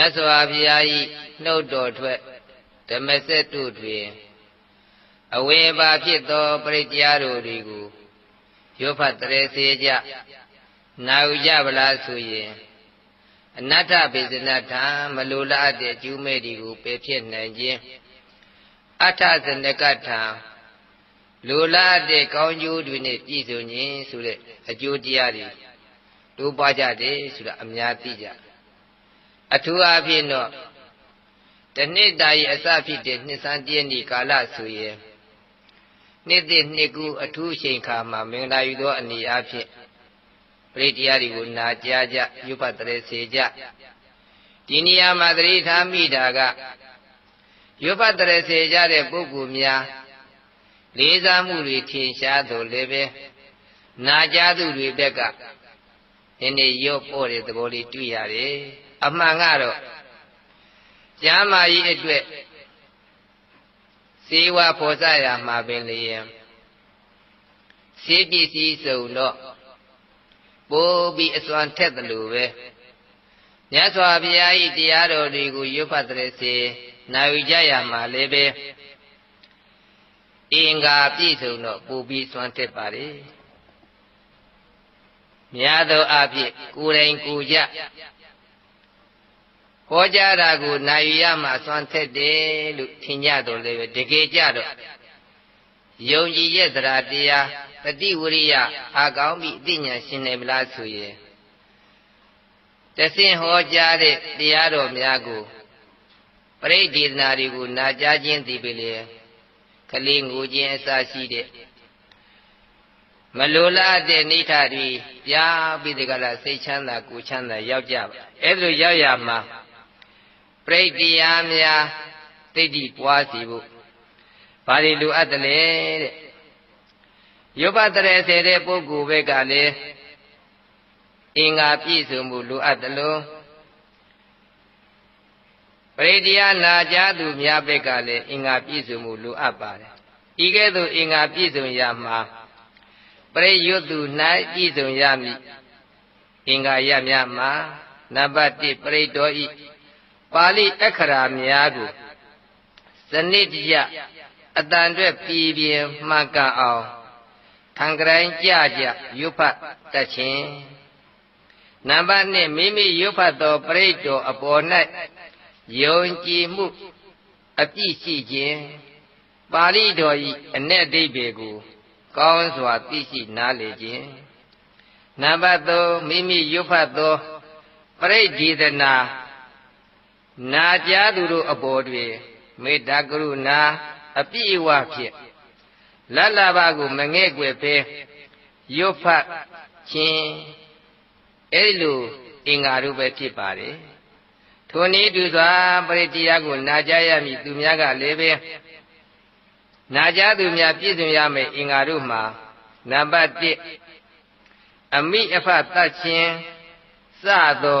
တ်စွာဘုရားဤနှုတ်တော်ထွက်ဓမ္မစက်တို့တွင်အဝေဘာဖြစ်သောပရိတရားတို့တွေကိုရောဖတ်တရေစေကြနာယူကြပလားဆိုရင်အနတ္တပိစနထံမလိုလားတဲ့အကျူးမဲ့ဒီကိုပယ်ဖြစ်နိုင်ခြင်းအဋ္ဌဇနကထံလိုလားတဲ့ကောင်းကျိုးတွေနဲ့ပြည့်စုံခြင်းဆိုတဲ့အကျိုးတရားတွေတို့ပွားကြတယ်ဆိုတာအများသိကြတယ်အထူးအားဖြင့်တော့တနှစ်တာရဲ့အစဖြစ်တဲ့နှစ်ဆန်းတည့်နေ့ကာလဆိုရင်နှစ်သစ်နှစ်ကူအထူးချိန်ခါမှာမင်္ဂလာယူသောအနေအားဖြင့်ပရိတရားတွေကိုနာကြားကြယူပတ်တရေစေကြဒီနေရာမှာတရိထားမိတာကယူပတ်တရေစေကြတဲ့ပုဂ္ဂိုလ်များလေးစားမှုတွေထင်ရှားသူလည်းပဲနာကြားသူတွေဘက်ကနည်းနည်းရော့ပေါ်တဲ့သဘောလေးတွေ့ရတယ်အမှန်ကတော့ကျမ်းမာရေးအတွက်စေဝါဖော်စရာမှာပင်လေစေပစ္စည်းစုံတော့ပိုးပြီးအစွမ်းထက်တယ်လို့ပဲမြတ်စွာဘုရားဤတရားတော်တွေကိုရွတ်ဖတ်တဲ့စေနိုင်ကြရမှာလည်းပဲအင်္ဂါပြည့်စုံတော့ပိုးပြီးစွမ်းထက်ပါလေများသောအားဖြင့်ကိုယ်တိုင်ကိုယ်ကြဟောကြားတာကို နိုင်ရမှအစွမ်းထက်တယ်လို့ထင်ကြတော်လည်းပဲတကယ်ကြတော့ယုံကြည်ရဲ့သရာတရားတတိဝရိယအာကောင်းပြီအသိဉာဏ်ရှင်နေမလားဆိုရင်တဆင်ဟောကြားတဲ့တရားတော်များကိုပရိဒေသနာတွေကိုနာကြားခြင်းသည်ပဲလေကလေးငိုခြင်းအစရှိတဲ့မလိုလားတဲ့နိဋ္ဌာတွေပြားပြီးတကလားစိတ်ချမ်းသာကိုချမ်းသာရောက်ကြပါအဲ့လိုရောက်ရမှာပြိတ္တရားများတိတ်တိပွားစီဖို့ဘာတွေလိုအပ်တယ်လဲတဲ့ရုပ်ပတ္တရေစေတဲ့ပုဂ္ဂိုလ်ဘက်ကလည်းအင်္ဂါပြည့်စုံမှုလိုအပ်တယ်လို့ပရိတရားနာကြားသူများဘက်ကလည်းအင်္ဂါပြည့်စုံမှုလိုအပ်ပါတယ်။ဤကဲ့သို့အင်္ဂါပြည့်စုံရမှာပရိယုတ်သူ၌ပြည့်စုံရမည်။အင်္ဂါရများမှာနံပါတ်1ပရိတော်ဤပါဠိအက္ခရာများကိုစနစ်တကျအတန်အတွက်ပြည်ပြင်းမှန်ကန်အောင်ခံကြိုင်းကြကြရုပ်ဖတ်တတ်ခြင်းနံပါတ်1မိမိရုပ်ဖတ်သောပရိတ်တော်အပေါ်၌ယုံကြည်မှုအပြည့်ရှိခြင်းပါဠိတော်၏အ내အဓိပ္ပာယ်ကိုကောင်းစွာသိရှိနားလည်ခြင်းနံပါတ်3မိမိရုပ်ဖတ်သောပရိတ်ဒေသနာနာကြားသူတို့အပေါ်တွင်မေတ္တာကရုဏာအပြည့်အဝဖြင့်လတ်လာဘကိုမငဲ့ွယ်ပဲရွတ်ဖတ်ခြင်းအဲဒီလိုအင်္ဂါတို့ပဲဖြစ်ပါတယ်ထိုနည်းတူစွာပရိတရားကိုနာကြားရမည်သူများကလည်းပဲနာကြားသူများပြည့်စုံရမယ်အင်္ဂါတို့မှာနံပါတ်1အမိအဖတ်တတ်ခြင်းစသော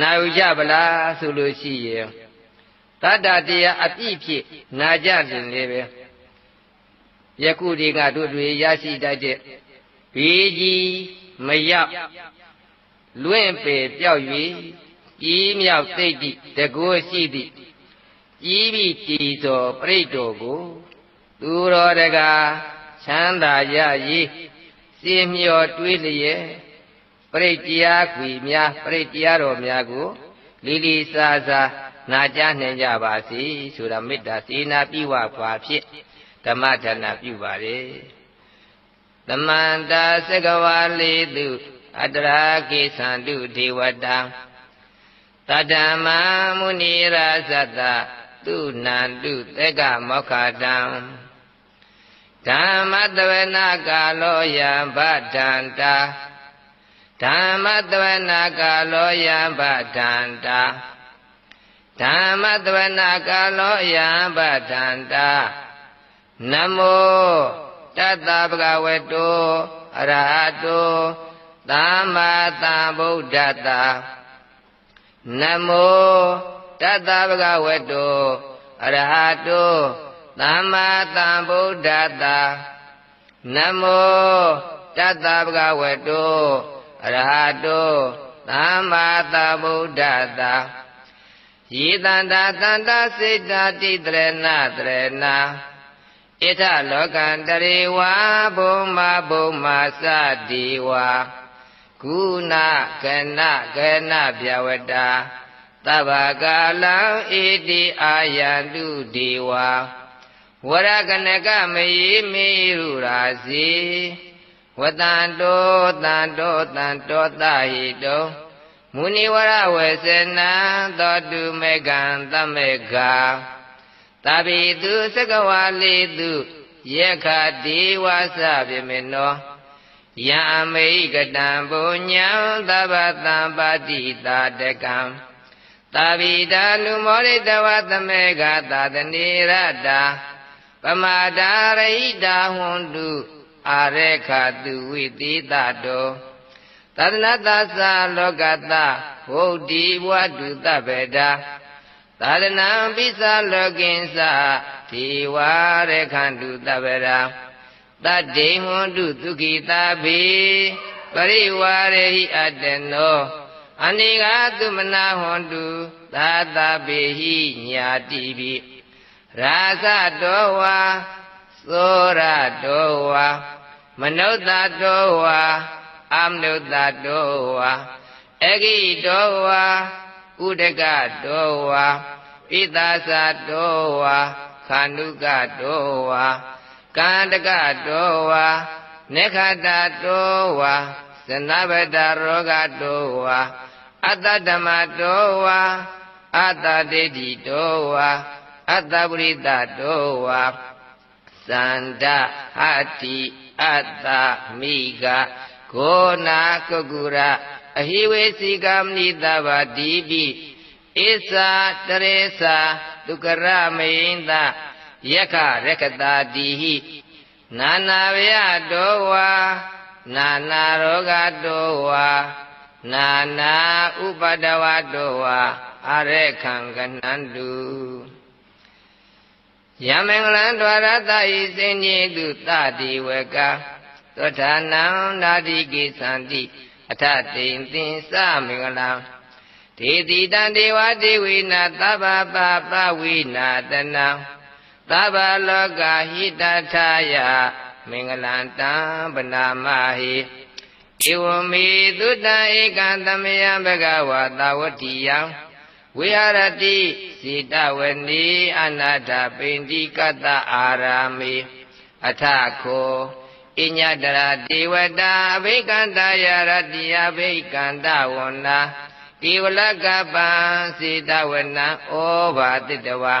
နိုင်ကြပလားဆိုလို့ရှိရင်တတ္တတရားအပြည့်ဖြင့်နာကြတယ်လေပဲယခုဒီကတို့တွေရရှိတတ်တဲ့ဘေးကြီးမရောက်လွင့်ပယ်ပြောက်၍ကြီးမြောက်သိသည့်တကောရှိသည့်ကြီးပြီတည်သောပြိတ္တောကိုသူတော်တကားချမ်းသာရရေးစင်မြော်တွေးလျက်ပရိတရားခွေများပရိတရားတော်များကို လီလီစာစာနာကြားနိုင်ကြပါစေဆိုတာမေတ္တာစေနာပြုဝပါဖြင့်ဓမ္မဒါနပြုပါလေသမန္တာစကဝါလေတုအတ္တရာကိသန္တုဒေဝတာတတ္တမမုနိရာဇတသူနန္တုသက္ကမောခတံဓမ္မတဝနာကာလောယဗဒ္ဒန္တာဓမ္မတဝနာကာလောယံပဒန္တာဓမ္မတဝနာကာလောယံပဒန္တာနမောတတ္တဗကဝတုအရဟတုသမ္မာသမ္ဗုဒ္ဓတ္တနမောတတ္တဗကဝတုအရဟတုသမ္မာသမ္ဗုဒ္ဓတ္တနမောတတ္တဗကဝတုအရဟတောသမ္မာသမ္ဗုဒ္ဓတာယေတန္တာတန္တာစေတတိတရဏတရဏဣထလောကံတရေဝဘုံမဘုံမသတိဝါကုဏကဏကဏပြဝတာသဗ္ဗကာလံဣတိအာယတုဒီဝါဝရကနကမယေမေရုရာစီဝတန်တောတန်တောတန်တောတဟိတုံမုနိဝရဝေစနံသောတုမေကံတမေကံတပိတုသကဝါလေတုယေခတိဝါစပြမေနောယံအမေကတံဘုံညာသဗ္ဗတံပါတိတာတကံတပိတာလူမောရိတဝသမေကသာတနိရတာပမတာရိတာဟွန်တုအာရေခသူဝိသီတတောသဒ္ဒနာသသလောကတဘုဒ္ဓိဘဝတုတဗေဒာသဒ္ဒနာပိသလောကင်္စဒီဝရေခန္တုတဗေဒာတတ္တိဟွန္တုဒုက္ခိတာဘိပရိဝါရေဟိအတနောအနိဃာသူမနာဟွန္တုသာသပေဟိညာတိပိရာဇတောဝါသောရတောဝါမနုဿတောဝါအမနုဿတောဝါအဂိတောဝါဥဒကတောဝါပိသာသတောဝါခန္ဓုကတောဝါကန္တကတောဝါနေခတတောဝါသနဗတရောဂတောဝါအတ္တဓမ္မတောဝါအတ္တဒိဋ္ဌိတောဝါအတ္တပရိသတောဝါသန္တဟတိအတ္တမိကဂောနာကုကုရအဟိဝေစီကမဏိတဗာတိပိဣစာတရေစာဒုက္ခရမိန္တယက္ခရက္ခတာတိဟိနာနာဝယတောဝါနာနာရောဂတောဝါနာနာဥပဒဝတောဝါအရေခံကနန္တုယမင်္ဂလံဒွါရတဤစင်ကြီးသူတတိဝကသောဌာနံနာတိကိသန္တိအထတိန်သင်္စမင်္ဂလံဒေတိတံဒေဝဒေဝိနာသဗ္ဗပပဝိနာတနံသဗ္ဗလောကဟိတထာယမင်္ဂလံတံပနာမဟိဧဝမေသုတံဧကံသမယံဘဂဝါတာဝတိယံဝိဟာရတိစေတဝနေအနာထပိန္တိကတအာရာမေအထခောအညတရာဒေဝတာအဘိကန္တယရတိအဘိကန္တဝနာကေဝလကပံစေတဝနံဩဘာတိတဝါ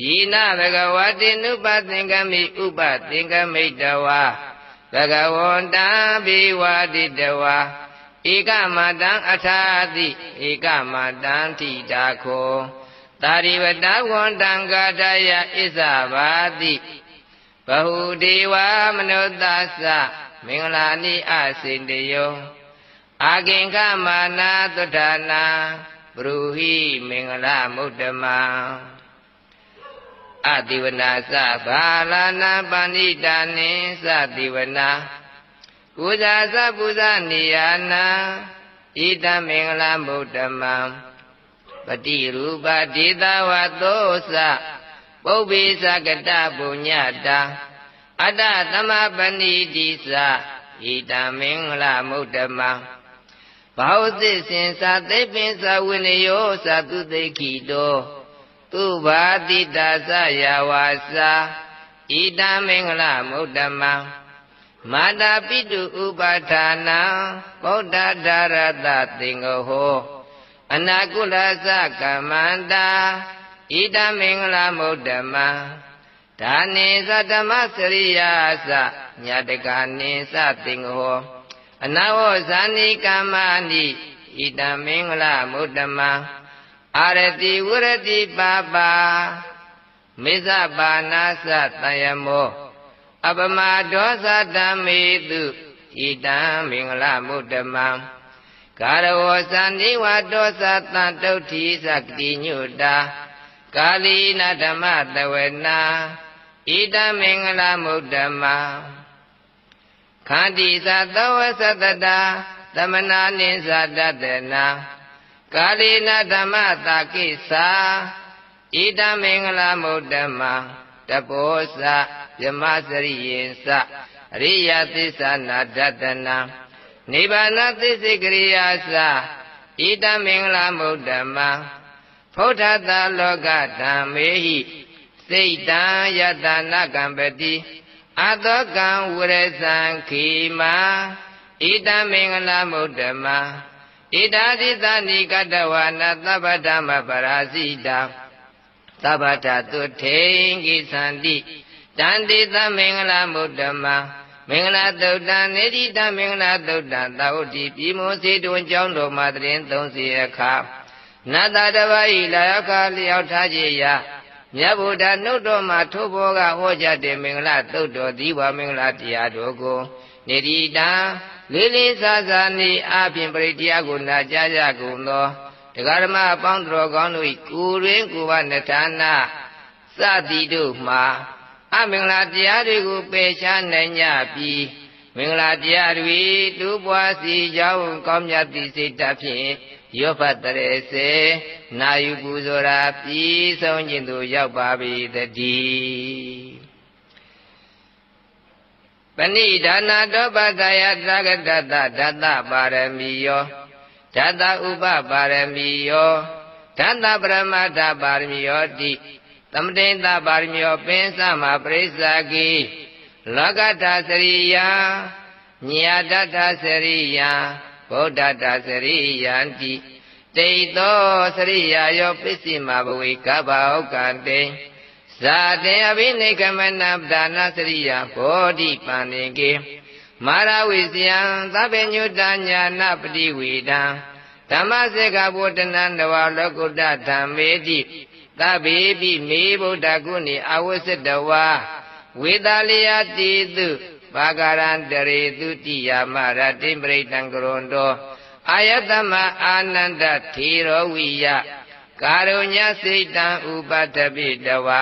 ယေနဘဂဝတိနုပသင်္ကမိဥပသင်္ကမိတဝါဘဂဝန္တံဘိဝတိတဝါဧကမတံအထာတိဧကမတံထိတာခောသာရိဝတဝန္တံကာတယဣဇဘာတိဘဟုဒေဝမနုဿသမင်္ဂလာနိအစင်တယောအာကင်္ဂမာနာသုဒ္ဓနာဘရူဟိမင်္ဂလမုဒ္ဓမံအတိဝနာသဘာလနာပဏိတာနိသတိဝနာပူဇာစပူဇာနေယနာဣတမင်္ဂလမုဒ္ဓမံပတိရူပဒေသဝသောစပုပ္ပိသကတပုညတာအတ္တသမပဏိတိသဣတမင်္ဂလမုဒ္ဓမံဘောဇိစင်သာသိပ္ပိသဝိနယောသတုသိခိတောသူဘာတိတာသယဝါစာဣတမင်္ဂလမုဒ္ဓမံမာတာပိတုဥပါဒာနံဗုဒ္ဓဒါရတသင်္ဃဟောအနာကုလသကမန္တာဣဒမင်္ဂလာမုဒ္ဓမံဒါနေသတ္တမစရိယာသညတကာနေသသင်္ဃဟောအနာဝဇာနိကမ္မနိဣဒမင်္ဂလာမုဒ္ဓမံအာရတိဝရတိပါပါမေဇပါနာသတယမောအပမဒောသတမေတုဣတံမင်္ဂလမုဒ္ဓမံကာရဝသန္တိဝဒောသတံတုဋ္ဌိသကတိညုတာကာလီနာဓမ္မတဝနာဣတံမင်္ဂလမုဒ္ဓမံခန္တိသသောဝသတတာသမနာနိသတတနာကာလီနာဓမ္မတာကိသာဣတံမင်္ဂလမုဒ္ဓမံတပောသယမစရိယေသအရိယသစ္စာနာတတနာနိဗ္ဗာန်သစ္စေကရိယာသဣတမင်္ဂလာမုဒ္ဓမံဖုဒ္ဓတာလောကဓမ္မေဟိစိတ်တံယတနာကံပတိအတောကံဝရဇံခိမဣတမင်္ဂလာမုဒ္ဓမံဣဒာတိသနိကတဝနာသဗ္ဗဓမ္မပရာဇိတာသဗ္ဗတသုထေင်္ဂိသန္တိတန်တိသမင်္ဂလာမုဒ္ဓမမင်္ဂလာသုတ်တံနေတိတမင်္ဂလာသုတ်တံသာဝတိပြည်မောစေတွင်ကျောင်းတော်မှာတရင်30အခါနတ္တတဝိလာယခလျောက်ထားကြရာမြတ်ဗုဒ္ဓနှုတ်တော်မှာထိုဘောကဟောကြားတဲ့မင်္ဂလာသုတ်တော်ဒီဝမင်္ဂလာတရားတော်ကို နေတိတံလေးလေးစားစားနေအပြင်ပရိတရားကိုနာကြားကြကုန်သောတရားဓမ္မအပေါင်းတော်ကောင်းတို့ကိုရင်းကိုဘနထာနာစသည်တို့မှာအမင်္ဂလာတရားတွေကိုပယ်ရှားနိုင်ကြပြီးမင်္ဂလာတရားတွေတူပွားစီကြောင်းကောင်းမြတ်သည့်စိတ်ဓာတ်ဖြင့်ရောဘတရေစေနာယူပူဇော်ရာပြီးဆုံးခြင်းသို့ရောက်ပါပြီတည်းပဏိဒါနာတောပကယသဂတတဒတ္တပါရမီယောဒတ္တဥပပါရမီယောဒတ္တပရမတ္တပါရမီယောတိသမတိန်သပါရမီောပင်စမပရိစ္ဆာကိလောကထာစရိယညာတတစရိယဗုဒ္ဓတစရိယံတိတေသောစရိယာယောပစ္စည်းမဘဝေကဗ္ဗဥက္ကံတေဇာတေအဘိနိကမနပဒါနစရိယာဘောဓိပန္နေကေမာရဝိဇယံသဗ္ဗညုတညာနာပတိဝေဒံဓမ္မစေကဗုဒ္ဓနံတဝါလောကုတ္တဓမ္မေတိကဗေပိမေဗုဒ္ဓကုဏီအဝစ္စတဝါဝေတာလျာတိတုဘာဂရန္တရေတုတိယာမရတိပရိတံကရွန်တော်အာယတမအာနန္ဒထေရဝိယကာရုညစိတ်တံဥပတပိတဝါ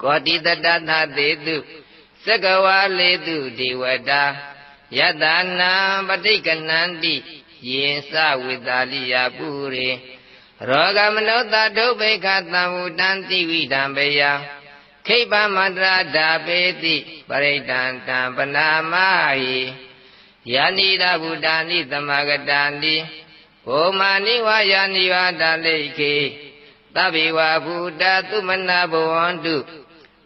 ကောတိတတထသေတုသကဝါလေတုဒေဝတာယတနာပဋိကနန္တိယေစဝေတာလျာပုရိရောဂမနုဿဒုဗ္ဗေခသံဝုတံတိဝိဒံပေယခိဗမန္တရာဓာပေတိပရိဒံတံပနာမဟိယာနိရဗုဒာနိသမဂတာနိဘောမာနိဝါယာနိဝါဒလိခေသဗ္ဗေဝဗုဒ္ဓသုမနာဘဝန္တု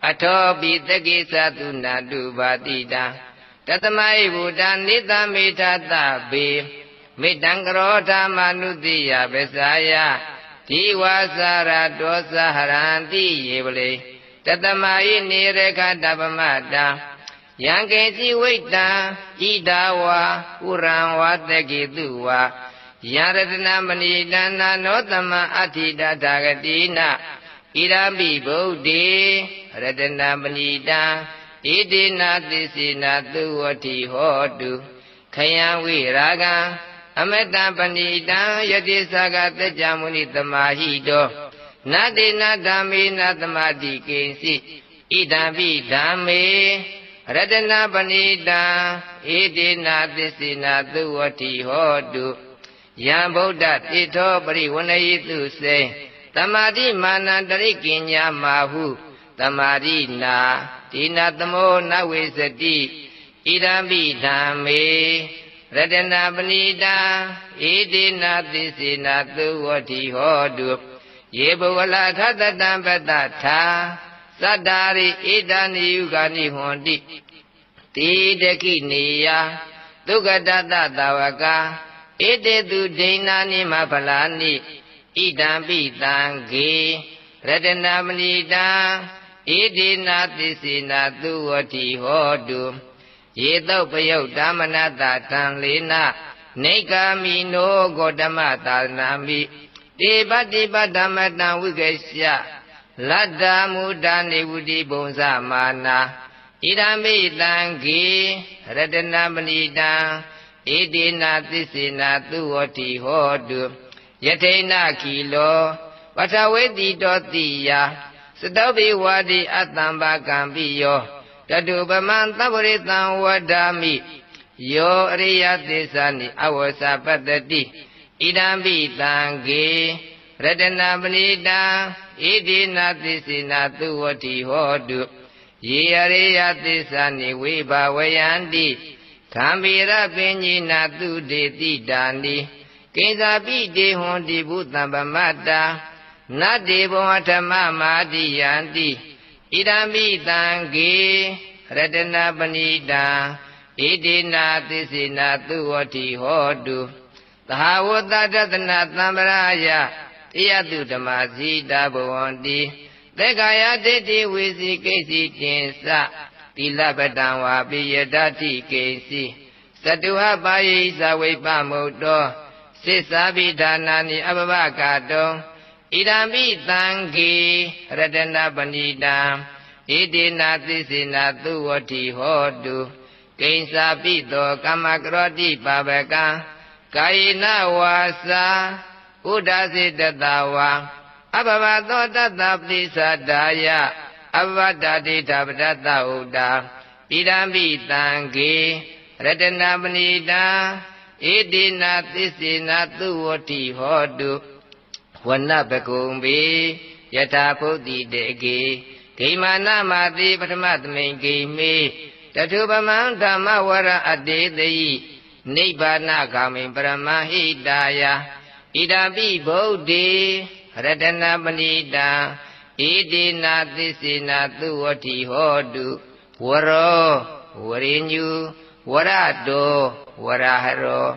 အထောပိတကိသသုနာတုဘာတိတံတတမဧဗုဒာနိသမေထသဗေမိတံကရောဓမ္မနုတိယပစ္စာယဒီဝါစာရတောစဟရံတိယေပလေတတမယိနေရခတပမတံယံကေစီဝိတံဣဒဝါဥရံဝတကိတုဝါယရတနာမဏိတန္နာနောတမအဋ္ဌိတထာဂတိနာဣရာမိဗုဒ္ဓေရတနာမဏိတံဣတိနာသစ္စေနာသုဝတိဟောတုခယံဝိရာဂံအမတံပဏိတံယတိသကတကြမုနိတမာဟိတောနတေနဓမ္မေနသမာတိကိစီဣဒံပိဓမ္မေရတနာပဏိတံဣတိနာသစ္စိနာသုဝတိဟောတုယံဗုဒ္ဓတိထောပရိဝဏယေတုစေတမာတိမာနံတရိကိညာမာဟုတမာတိနာဒိနာသမောနဝေစတိဣဒံပိဓမ္မေရတနာပဏိတာဣတိနာသစ္စေနာသုဝတိဟောတုယေဘဝလခတတံပတ္တထာသတ္တာရိဣဒာနိယုဂာနိဟွန်တိတိတကိနေယဒုက္ခတတတဝကဣတေသူဒိဏာနိမဖလာနိဣဒံပိတံဂေရတနာမဏိတံဣတိနာသစ္စေနာသုဝတိဟောတုရေတုတ်ပယုတ်ဓမ္မနတာတံလေနာနေကာမိနောကိုဓမ္မသာနာမိတေပတိပဓမ္မတံဝိကေရှလတ္တမူတာနေဝတိဘုံဇမာနာဣဒမိတံဂေရတနာပဏိတံဣတိနာသစ္စေနာသူဝတိဟောတုယထေနခီလောပထဝေတိတောတိယသတ္တဝိဝါဒီအတ္တံဘာကံပိယောတတုပမံသဗ္ဗရိတံဝဒာမိယောအရိယသစ္စာနိအဝဆပတ္တိဣဒံပိတံဂေရတနာပဏိတံဣတိနာသစ္စိနာသူဝတိဟောတုယေအရိယသစ္စာနိဝိဘဝယန္တိခံဗေရပင်ညိနာသူဒေတိတာနိကိသာပိတေဟွန်တိဘုသံဗမတ္တာနတ္တေဘောဓမ္မမာတိယန္တိဣဒမိတံဂေရတနာပဏိတံဣတိနာသစ္စေနာသူဝတိဟောတုသဟာဝတ္တတတနာသံဗရာယတိယတုဓမ္မဇိတာဘဝန္တိသေကာယဒိဋ္ဌိဝေစီကိစီတင်စတိလပတံဝါပိယတတိကိစီသတုဟပါယိသဝိပမုတ်တောသစ္စာပိဒါနာနိအပပကတောဣဒံပိတံခေရတနာပဏိတံဣတိနာသစ္စေနာသုဝတိဟောတုကိဉ္စာပိတောကမ္မကရောတိပါပကံကာယနဝါစာဥဒ္ဒစေတတဝါအဘဘသောတတပတိသဒါယအဘဗတတိတပတတဟုတာဣဒံပိတံခေရတနာပဏိတံဣတိနာသစ္စေနာသုဝတိဟောတုဝနပကုံပေယထာဖုတ်တိတေကေဂိမာနမာတိပထမသမိန်ဂိမေတထုပမံဓမ္မဝရအတေတိနိဗ္ဗာနဂามင်ပရမဟိတာယဣဒာပိဗုဒ္ဓေရတနာပဏိတာဣတိနာသစ္စေနာသူဝတိဟောတုဝရောဝရိညုဝရတောဝရဟရော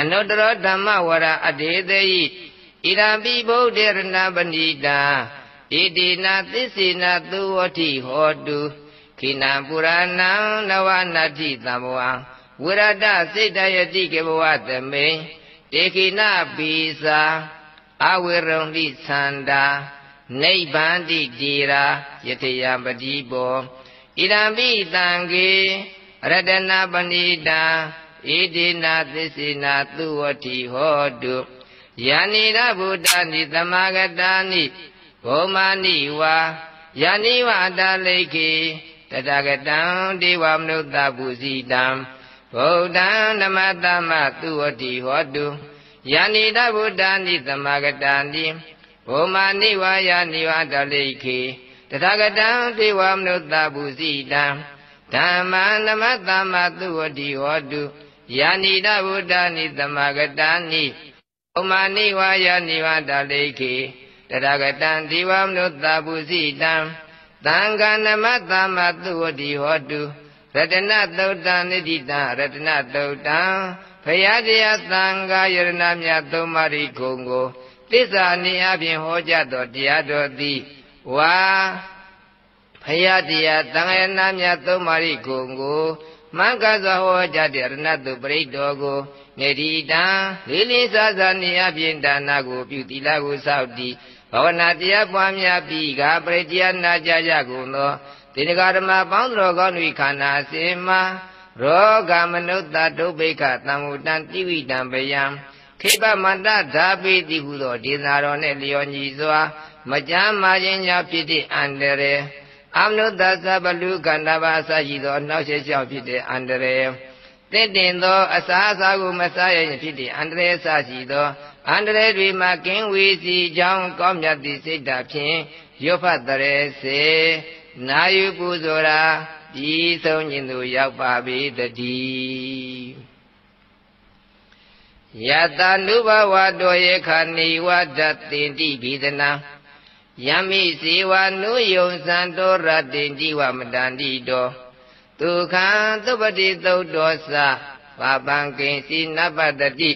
အနုတ္တရဓမ္မဝရအတေတိဣရာပိဗုဒ္ဓရဏပဏိတာဣတိနာသစ္စေနာသုဝတိဟောတုခိနံပုရဏံနဝနာတိသံဝံဝရတစိတ်တယတိကေဘဝသမေတေခိနပိစာအဝေရုံတိသန္တာနိဗ္ဗာန်တိတိရာယတိယပတိဘောဣရံပိတံကေရတနာပဏိတာဣတိနာသစ္စေနာသုဝတိဟောတုယန္နိရဗုဒ္ဓနိသမာဂတာနိဂောမာနိဝါယန္နိဝါတလိခေတတဂတံဒေဝမနုဿပုစီတံဗုဒ္ဓံဓမ္မတမသူဝတိဟောတုယန္နိတဗုဒ္ဓနိသမာဂတာနိဘောမာနိဝါယနိဝါတလိခေတတဂတံဒေဝမနုဿပုစီတံဓမ္မံဓမ္မတမသူဝတိဟောတုယန္နိတဗုဒ္ဓနိသမာဂတာနိဥမာနိဝါယနိဝါတလိခေတရဂတံဒီဝမနုတာပုစီတံသံဃာနမသမ္မသူဝတိဟောတုရတနသုတ်တံနိတိတံရတနသုတ်တံဖယားတရားသံဃာယရဏမြတ်သုံးပါးဤဂုံကိုတစ္ဆာနေအပြင်ဟောကြားတော်တရားတော်သည်ဝါဖယားတရားသံဃာယရဏမြတ်သုံးပါးဤဂုံကိုမဂ္ဂသဟောကြတဲ့ရဏတုပရိတော်ကို နေဒီတံလေးလေးစားစားနေအပြင်ဒါနကိုပြုသီလကိုစောင့်တည်ဘဝနာတရားပွားများပြီးကပရိတရားနာကြရကုန်သောတိဏ္ဍဓမ္မပေါင်းတော်ကောင်းဤခန္ဓာစင်မှာရောဂမနုဿဒုပိကသံဝတံတိဝိတံပယံခေပမန္တဓာပိတိဟုသောဒေသနာတော်နှင့်လျော်ညီစွာမကြမ်းမာခြင်းကြောင့်ဖြစ်သည့်အန္တရာယ်အမနုတသဗ္ဗလူကန္တဘာအစရှိသောအနောက်ရှေ့လျှောက်ဖြစ်တဲ့အန္တရာယ်တင့်တင်သော အစာအစာကို မစားရရင်ဖြစ်တဲ့အန္တရာယ်အစရှိသောအန္တရာယ်တွေမှကင်းဝေးစီကြောင်း ကောင်းမြတ်သည့်စိတ်ဓာတ်ဖြင့်ရွတ်ဖတ်တရေစေနာယုပူဇော်ရာဤဆုံးခြင်းသို့ရောက်ပါပေတည်းယတ ानु ဘဝတောယေခဏိဝဒတ်တင်တိဘိဒနာယမိဇေဝနုယုံသံတောရတ္တိជីវမတန္တိတောဒုက္ခသုပတိသုတ်တော်စပါပံကိဉ္စီနပ္ပတတိ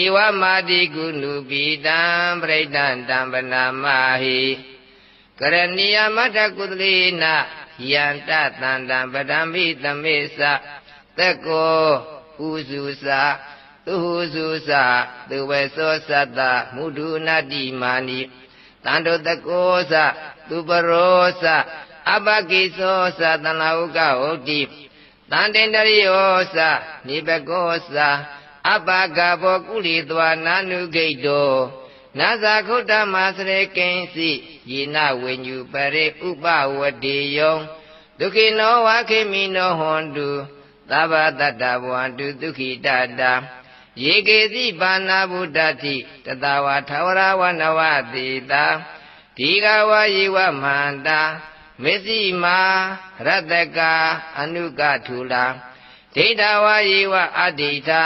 ဧဝမာတိကုနုပိတံပြိဋ္ဌံတံပနာမဟိကရဏီယမထကုသလေနယန္တတန္တံပဒံမိသမေသသက်ကိုဥစုစာသူဟုစုစာသူဝေသောသတ္တမုဒုနတိမာနိ tandụdgosa tụbara sa abagzsa naogdi tandị daisa na ibegosa abagagurudananoge do na zgudamasrkesi yina wenye ubari ugbd yon doinaowa kminhụndụ daba adabụdụ dogidada ယေကေတိပါဏဗုဒ္ဓတိတတဝါထာဝရဝနဝတိတာဒီကဝါယေဝမန္တာမစ္စည်းမာရတကာအနုကထူလာဒိဋ္ဌဝါယေဝအတ္တိတာ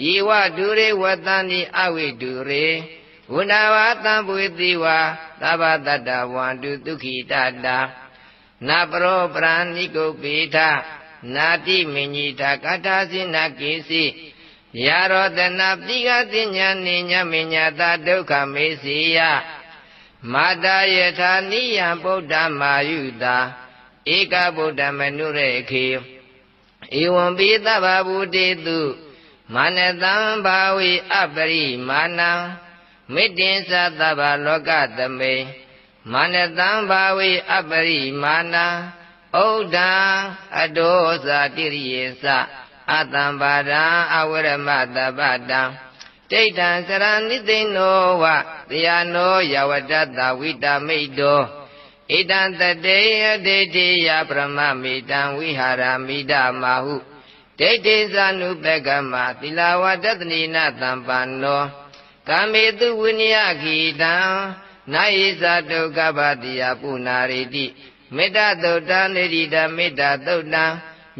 ယေဝဒူရေဝတန်တိအဝိဒူရေဝဏဝါတံပွေတိဝါသဗ္ဗတတဝန္တုဒုက္ခိတတာနပရောပရဏိကုပိဋနာတိမဉ္ဇိတာကထာစိနကိစီရာရောတနာပိကတိညာနိညာမညာတာဒုက္ခမေစီယမာတာယထာနိယဗုဒ္ဓမာယုတာဧကဗုဒ္ဓမနုရေခေဧဝံပိသဗ္ဗဗုတေတုမာနတံဘာဝိအပရိမာဏံမေတ္တင်သသဗ္ဗလောကသမေမာနတံဘာဝိအပရိမာဏံဩဒံအဒောဇာတိရိယေသအတံပါဒံအဝရမတပတံဒိဋ္ဌံစရဏိသိဏောဝတရားနောယဝတ္တဝိတမိတ်တောဣတံတတေယဒိဋ္ဌိယပရမမိတံဝိဟာရမိတမဟုဒိဋ္ဌိဇာနုပကမသီလဝတ္တနိနတံပန္နောကမေတုဝိနယခိတံနာယိဇာတုကပတိယပုဏာရိတိမေတ္တသုတ်တံနေတိတမေတ္တသုတ်တံ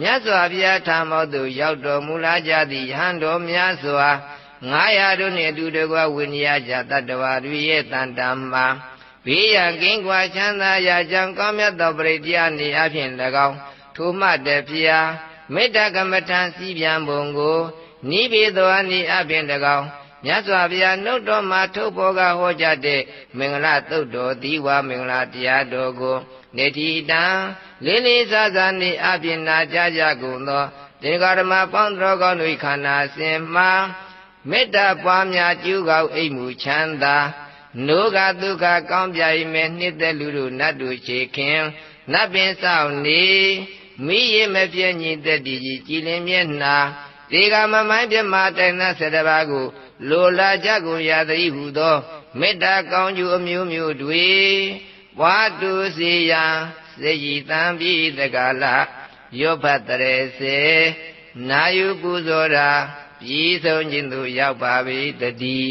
မြတ်စွာဘုရားထာမောသူရောက်တော်မူလာကြသည့်ယဟန်တော်များစွာ900တို့နှင့်အတူတကွဝိညာဉ်ကြတတ္တဝါတို့ရဲ့တန်တမ္မာဘေးရန်ကင်းကွာချမ်းသာရာကြောင့်ကောင်းမြတ်သောပရိတရားနေအဖြစ်၎င်းထိုမှတဖျားမေတ္တာကမ္မထံစီးပြန်ပုံကိုနိဗ္ဗေသောအနိအဖြစ်၎င်းမြတ်စွာဘုရားနှုတ်တော်မှာထုတ်ဖော်ကဟောကြားတဲ့မင်္ဂလာသုတ်တော်သီဝမင်္ဂလာတရားတော်ကိုနေတိတံလေးလေးစားစားနေအပြင်းနာကြကြကုန်သောတေဃာဓမ္မပေါင်းတော်ကောင်းတို့ခန္ဓာစဉ်မှာမေတ္တာပွားများကျူးကောက်အိမ်မူချမ်းသာနောကဒုက္ခကောင်းပြိုင်မဲ့နှစ်သက်လူတို့နတ်တို့ချေခင်နတ်ပင်ဆောင်နေမိရေမပြည့်ညီသက်တည်ကြီးကြည်လင်မျက်နာဒေဃာမမိုင်းပြမတိုင်နာ၁၇ပါးကိုလိုလားကြကုန်ရသည်ဟုသောမေတ္တာကောင်းကျိုးအမျိုးမျိုးတွေဝါတုစီယံစေကြည်တံပြီတကလာယောဘတရေစေနာယုပူဇော်တာပြည်ဆုံးခြင်းသို့ရောက်ပါ၏တတိ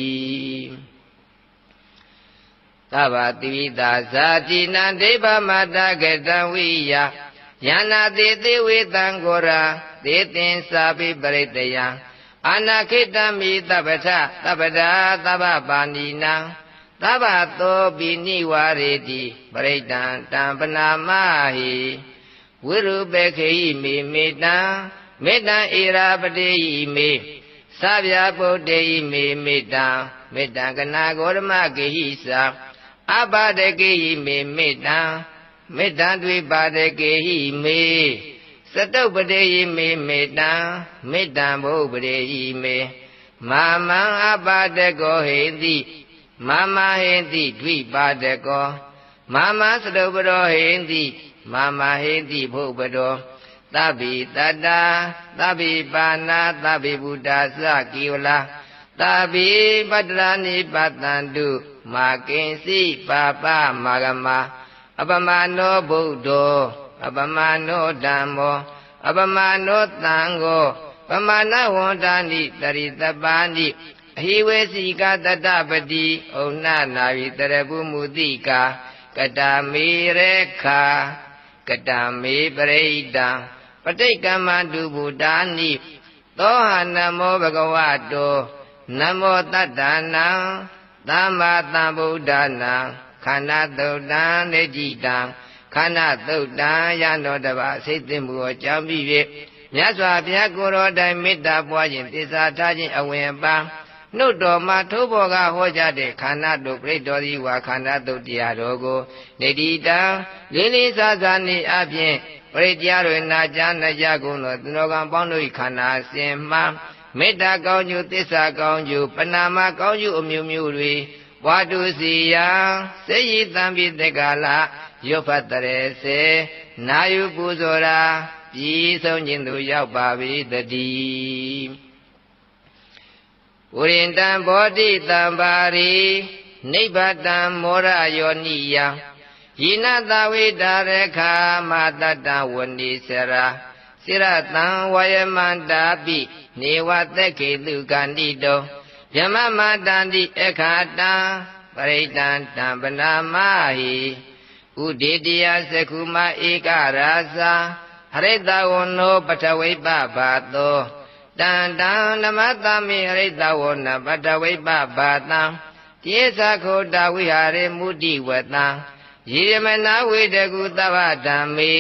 သဗ္ဗတိဝိတာဇာတိနံဒိဗ္ဗမတာကတံဝိယယန္နာတိသေဝေတံကိုရာသေတင်စာပိပရိတယံအာနာခိတံမိတပ္ပထတပ္ပတာတပ္ပပါဏီနံသဗ္ဗသောပိနိဝရေတိပရိတံတံပနာမဟိဝိရုပခေယိမေမေတံမေတံဧရာပတိယိမေသဗျာပုတ္တေယိမေမေတံမေတံကနာဂေါရမဂေဟိသာအပဒကေယိမေမေတံမေတံတွေပါဒကေဟိမေစတုပတေယိမေမေတံမေတ္တံဘုပတေယိမေမာမံအပါတကောဟေတိမာမဟေတိဒွိပါတကောမာမစတုပရောဟေတိမာမဟေတိဘုပတော်သဗ္ဗိတတသဗ္ဗိပါဏသဗ္ဗိဗုဒ္ဓသကိဝလာသဗ္ဗိပတ္တရာနိပတန္တုမာကင်စီပါပမာဂမအပမနောဘုဒ္ဓောအပမာနောဓမ္မောအပမာနောတံကို ပမာဏဝန္တာနိတရိတပါဏိအဟိဝေစီကတတပတိဩနာနာဝိတရပုမူတိကာကတာမေရေခာကတာမေပရိဒံပဋိကမ္မတုဗုဒာနိသောဟနမောဘဂဝတော နမောတတ္တနာသမ္မာသမ္ဗုဒ္ဓနာခန္ဓာတုတ္တံနေတိတံခန္ဓာသုတ်တံရတော်တပါစိတ်သိမှုကိုကြောင်းပြီး၍မြတ်စွာဘုရားကိုယ်တော်တိုင်မေတ္တာပွားခြင်းသစ္စာထားခြင်းအဝင်ပါနှုတ်တော်မှာထိုးပေါ်ကဟောကြားတဲ့ခန္ဓာတို့ပြိတ္တော်ဒီဝါခန္ဓာတို့တရားတော်ကိုနေတိတံလေးလေးစားစားနေအပြင်ပရိတရားတွေနာကြားနာကြကုန်သောသူတော်ကံပေါင်းတို့၏ခန္ဓာစင်မှမေတ္တာကောင်းကျိုးသစ္စာကောင်းကျိုးပဏာမကောင်းကျိုးအမျိုးမျိုးတွေဘဝတုစီယံစေယီတံပိတ္တကလာရွတ်ဖတ်တရေစေနာယုပူဇော်ရာပြည်ဆုံးခြင်းသူရောက်ပါပြီတတိဝရင်တံဘောဓိတံပါရီနိဗ္ဗတံမောရယောနိယံယိနတဝိတာရခာမတတဝနိစရာစိရတံဝယမန္တာပိနေဝသက်ခေတုကန္တိတောယမမတန္တိအခါတံပရိတံတံပနာမဟိဥဒေတယသကုမဧကရာဇာဟရိတဝနောပထဝိပဘာသောတန်တံဓမ္မတမိဟရိတဝနပထဝိပဘာတံတိသခောတဝိဟာရေမုတိဝတံယေရမနာဝေတကုသဗ္ဗဓမ္မေ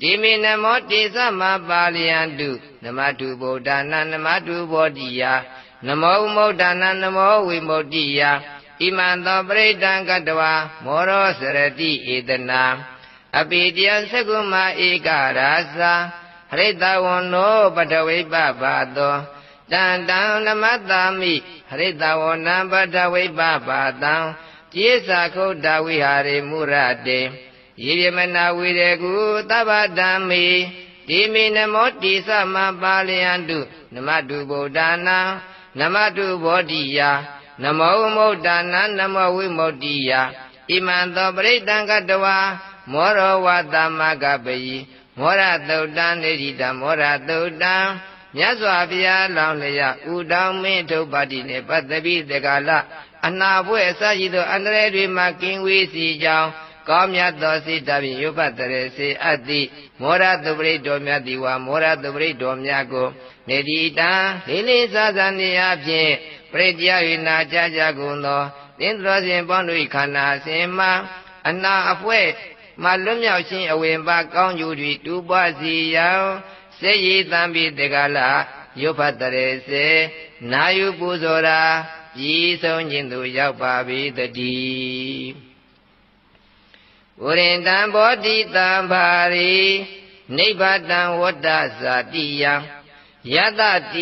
တိမိနမောတိသမပါလယံတုနမတုဗုဒ္ဓနာနမတုဗောဓိယနမောဥမောဒနာနမောဝိမုတ်တိယဣမံသောပရိဒံကတဝါမောရောစရတိဧတနာအပိတယသကုမဧကရာဇာဟရိတဝန္နောပထဝိပပါသောတန်တံနမတမိဟရိတဝန္နံပထဝိပပါတံကျေစာခုတဝိဟာရေမူရတေယေယမနာဝိရေကုသဗ္ဗဓမ္မိတိမိနမောတိသမပါလယန္တုနမတုဗုဒ္ဓနာနမတုဗောဓိယာနမောဝိမု ക്ത နာနမောဝိမု ക്തി ယဣမံသောပရိတံကတဝါမောရဝသမ္မကပယိမောရတုတ်တံနေတိတမောရတုတ်တံမြတ်စွာဘုရားလောင်းလျက်ဥတောင်းမင်းထုပ်ပါတိနှင့်ပတ္တပိတကလအနာဘွဲ့အစရှိသောအန္တရာယ်တွေမှကင်းဝေးစီကြောင်းကောမြတ်သောစိတ္တဖြင့်ယုပတရေစေအပ်သည်မောရသူပရိတော်မြတ်ဒီဝါမောရသူပရိတော်မြတ်ကို နေတိတံလေးလေးစားစားနေအဖြစ်ပရိတရား၍နာကြကြကုန်သောသင်္ဒရစဉ်ပေါင်းတို့ခန္ဓာစဉ်မှာအနာအဖွဲ မလွတ်မြောက်ခြင်းအဝင်ပါကောင်းကျိုးတွေတူပွားစီရန်စေရည်တံပိတေကလာယုဖတ်တရေစေနာယုပူဇော်ရာဤဆုံးခြင်းသို့ရောက်ပါပြီတည်း da ti oridadidar naibadawodzdya yadaz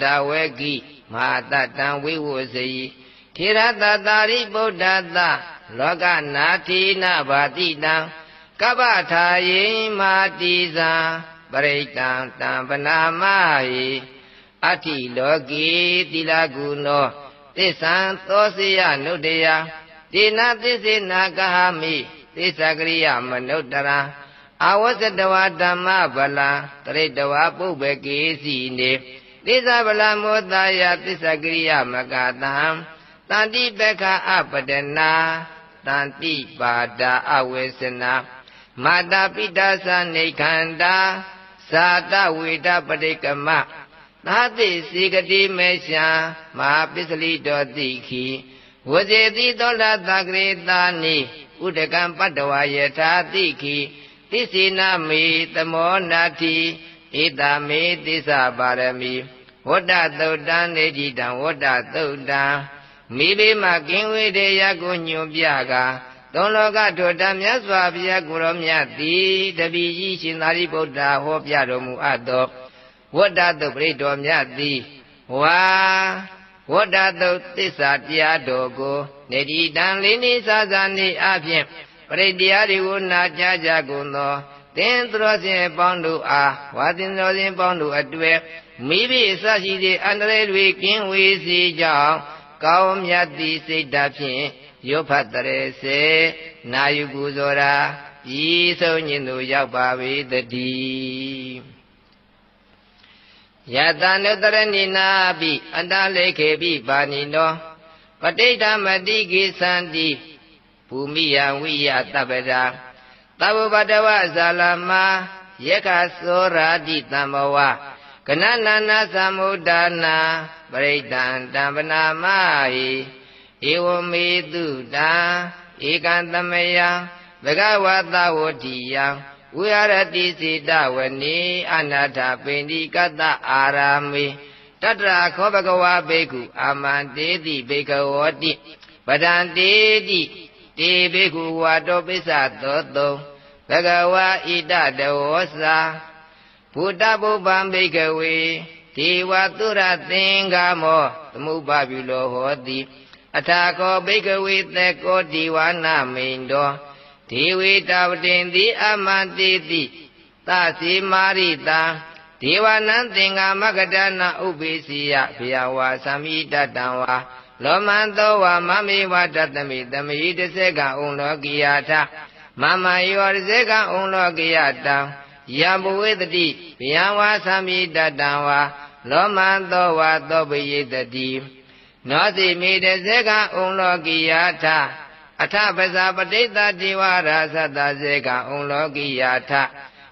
naawegi madadawo tiradadaigbodada logana tina dakabatayimadzrdadanamari atili dlagono tsatoznya dnaznaghami သစ္စာကရိယမနုတ္တရာအာဝဇတဝါဓမ္မဗလာတရိတဝါပုဗ္ဗကေစီနေသစ္စာဗလာမောတာယသစ္စာကရိယမကတံတန်တိပခအပဒနာတန်တိပါဒအဝေစနာမာတာပိတာသနေခန္ဓာသာတဝေဒပရိကမသာတိစေကတိမေရှာမဟာပစ္စလိတောတိခိဝဇေတိသောလသကရေတာနိဥဒကံပတ္တဝယထာတိခိသစ္စေနာမေသမောနာတိဧတမေသစ္စာပါရမီဝတ္တသုတ်တံနေတိတံဝတ္တသုတ်တံမိလေးမကင်းဝေတေယကိုညွန်ပြကသုံးလောကထောတမြတ်စွာဘုရားကိုရောမြတ်သည် တပိကြီးရှင်သာရိပုတ္တဟောပြတော်မူအပ်သောဝတ္တသုတ်ပရိတော်မြတ်သည်ဝါဝတ္တတုတ်သစ္စာတရားတော်ကို နေတိတံလေးနေစားစားနေအပြင်ပရိတရားတွေကိုနာကြားကြကုန်သောသင်သူတော်စင်ပေါင်းတို့အားဝါသင်တော်စင်ပေါင်းတို့အတွေ့မိဘအစရှိသည့်အန္တရာယ်တွေကင်းဝေးစေကြောင်းကောင်းမြတ်သည့်စိတ်ဓာတ်ဖြင့်ရုပ်ဖတ်တရေစေနာယုကူဇောရာဤဆုံးညင်သို့ရောက်ပါ၏တည်းယတနုတရဏိနာပိအတ္တလေခေပိပါဏိနောပဋိဒ္ဓမတိကိသန္တိဘူမိယဝိယတပ္ပဒာသဗ္ဗပတဝဇာလမယက္ခသောရာတိတံဘဝကနနနာသမုဒ္ဒနာပရိဒံတံပနာမဟိဧဝမေတုတံဧကံတမယံဘဂဝတဝတိယံဝိဟရတိစေတဝနေအနာထပိဏိကတအာရာမေတတရာခောဘဂဝါဘေကုအာမန္တေတိဘေကဝောတိပဒံတေတိတေဘေကုဝါတောပိစ္ဆသောတုံဘဂဝါဣတတဝောစာဘုဒ္ဓဘုဗ္ဗံဘေကဝေဒေဝသုရသင်္ဃမောသမုပ္ပါပြုလောဟောတိအထာခောဘေကဝေသကောဒီဝါနာမိန်တော်ဒေဝေတာဝတင်တိအမတေတိသစီမာရိတာဒေဝနံသင်္ဃမကဒနာဥပိစီယဘယဝါသမိတတံဝါလောမန္တောဝါမမေဝတတမိတမိတစေကဥံလောကိယာထမမယောတစေကဥံလောကိယတံယံဘဝေတတိဘယဝါသမိတတံဝါလောမန္တောဝါသောပိယတတိနောစီမိတစေကဥံလောကိယာထအထပဇာပတိတတိဝရာသတ္တစေကဥလောကိယာထ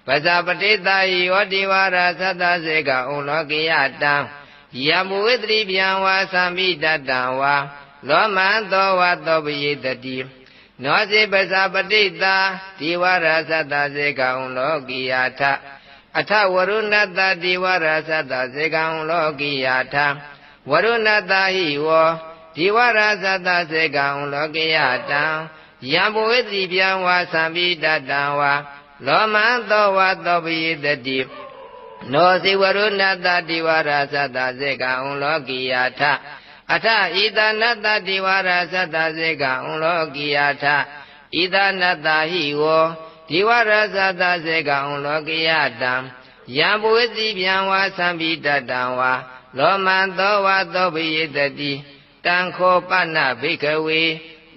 ပဇာပတိတယိယောတိဝရာသတ္တစေကဥလောကိယတံယမုဝိတ္တိပြံဝါသံမိတတံဝါလောမံသောဝသောပယိတတိနောစေပဇာပတိတာဒီဝရသတ္တစေကံလောကိယာထအထဝရုဏတ္တဒီဝရသတ္တစေကံလောကိယာထဝရုဏတ္တဟိဝဒီဝရသတ္တစေကံလောကိယတံယံဘဝိတိပြံဝါသံပိတတံဝါလောမံသောဝါသောပိယတတိနောစီဝရုဏတတိဝရသတ္တစေကံလောကိယထအထဤတနတ္တတိဝရသတ္တစေကံလောကိယထဤတနတ္တဟိဝောဒီဝရသတ္တစေကံလောကိယတံယံဘဝိတိပြံဝါသံပိတတံဝါလောမံသောဝါသောပိယတတိတံခောပဏ္ဏဘိကဝေ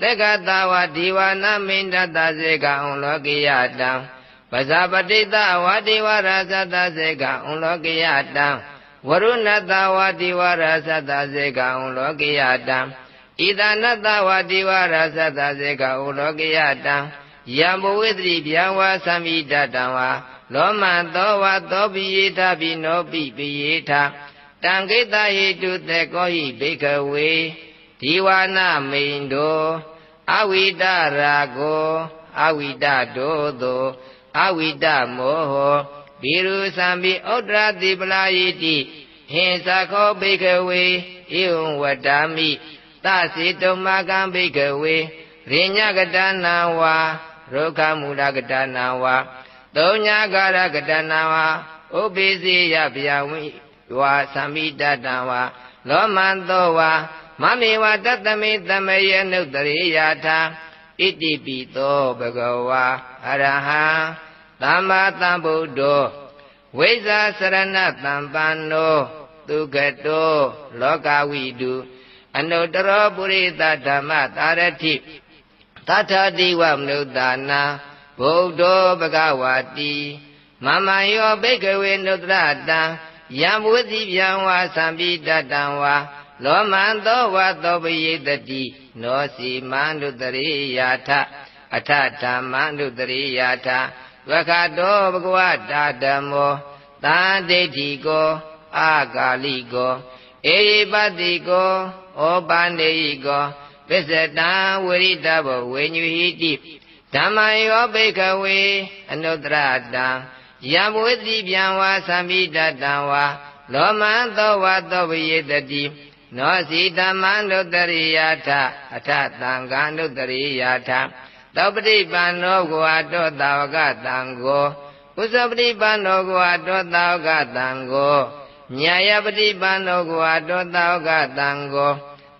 တက္ကတာဝဒီဝနာမိန္ဒတသေကံလောကိယတံပဇာပတိတဝဒီဝရသတသေကံလောကိယတံဝရုဏတဝဒီဝရသတသေကံလောကိယတံဣဒနတဝဒီဝရသတသေကံလောကိယတံယံဘဝိသတိဗျံဝသမိတတံဝါလောမံသောဝသောပိယေထပိနောပိပိယေထတံကိတဟိတုတေကောဟိဘေကဝေဒီဝါနမိန်တောအဝိတရာကိုအဝိတတောသောအဝိတမောဟောဘိရုသံပိဩဒရာတိပလာယိတိဟင်သခောဘေကဝေဣဝံဝတာမိသစေတုမကံဘေကဝေရိညကတနာဝါရောဂမူလကတနာဝါသုံးညာကာရကတနာဝါဥပိစီယဗျာဝိဝါသံမိတတံဝါလောမန္တောဝါမမေဝတတမေတမယေနုတရိယာထာဣတိပိသောဘဂဝါအရဟံသမ္မာသမ္ဗုဒ္ဓောဝိဇာစရဏတံပန္နောဒုက္ခတောလောကဝိတုအနုတ္တရောပုရိသဓမ္မတာရတိသတ္ထတိဝမနုဿာနာဗုဒ္ဓောဘဂဝါတိမမယောဘိကဝေနုတ္တတံယံဝုသိပြံဝါသံပိတတံဝါလောမန္တောဝသောပယိတတိနောစီမန္တုတရိယာထအထဓမ္မန္တုတရိယာထဝခတောဘဂဝတာဓမ္မောတာဒိဋ္ဌိကောအာကာလိကောအေရိပတိကောဩပါနေယိကောပစ္စတံဝရိတဘောဝေညုဟိတိဓမ္မယောဘိကဝေအနုတ္တရတံယံဝေတိပြံဝါသမိတတံဝါလောမန်သောဝါသောဝိယတတိနောစီဓမ္မံဒုတ္တရိယာထအထသံဃံဒုတ္တရိယာထသောပฏิပန်နောကိုအတောတာဝကတံကိုဥစ္စပฏิပန်နောကိုအတောတာဝကတံကိုညာယပฏิပန်နောကိုအတောတာဝကတံကို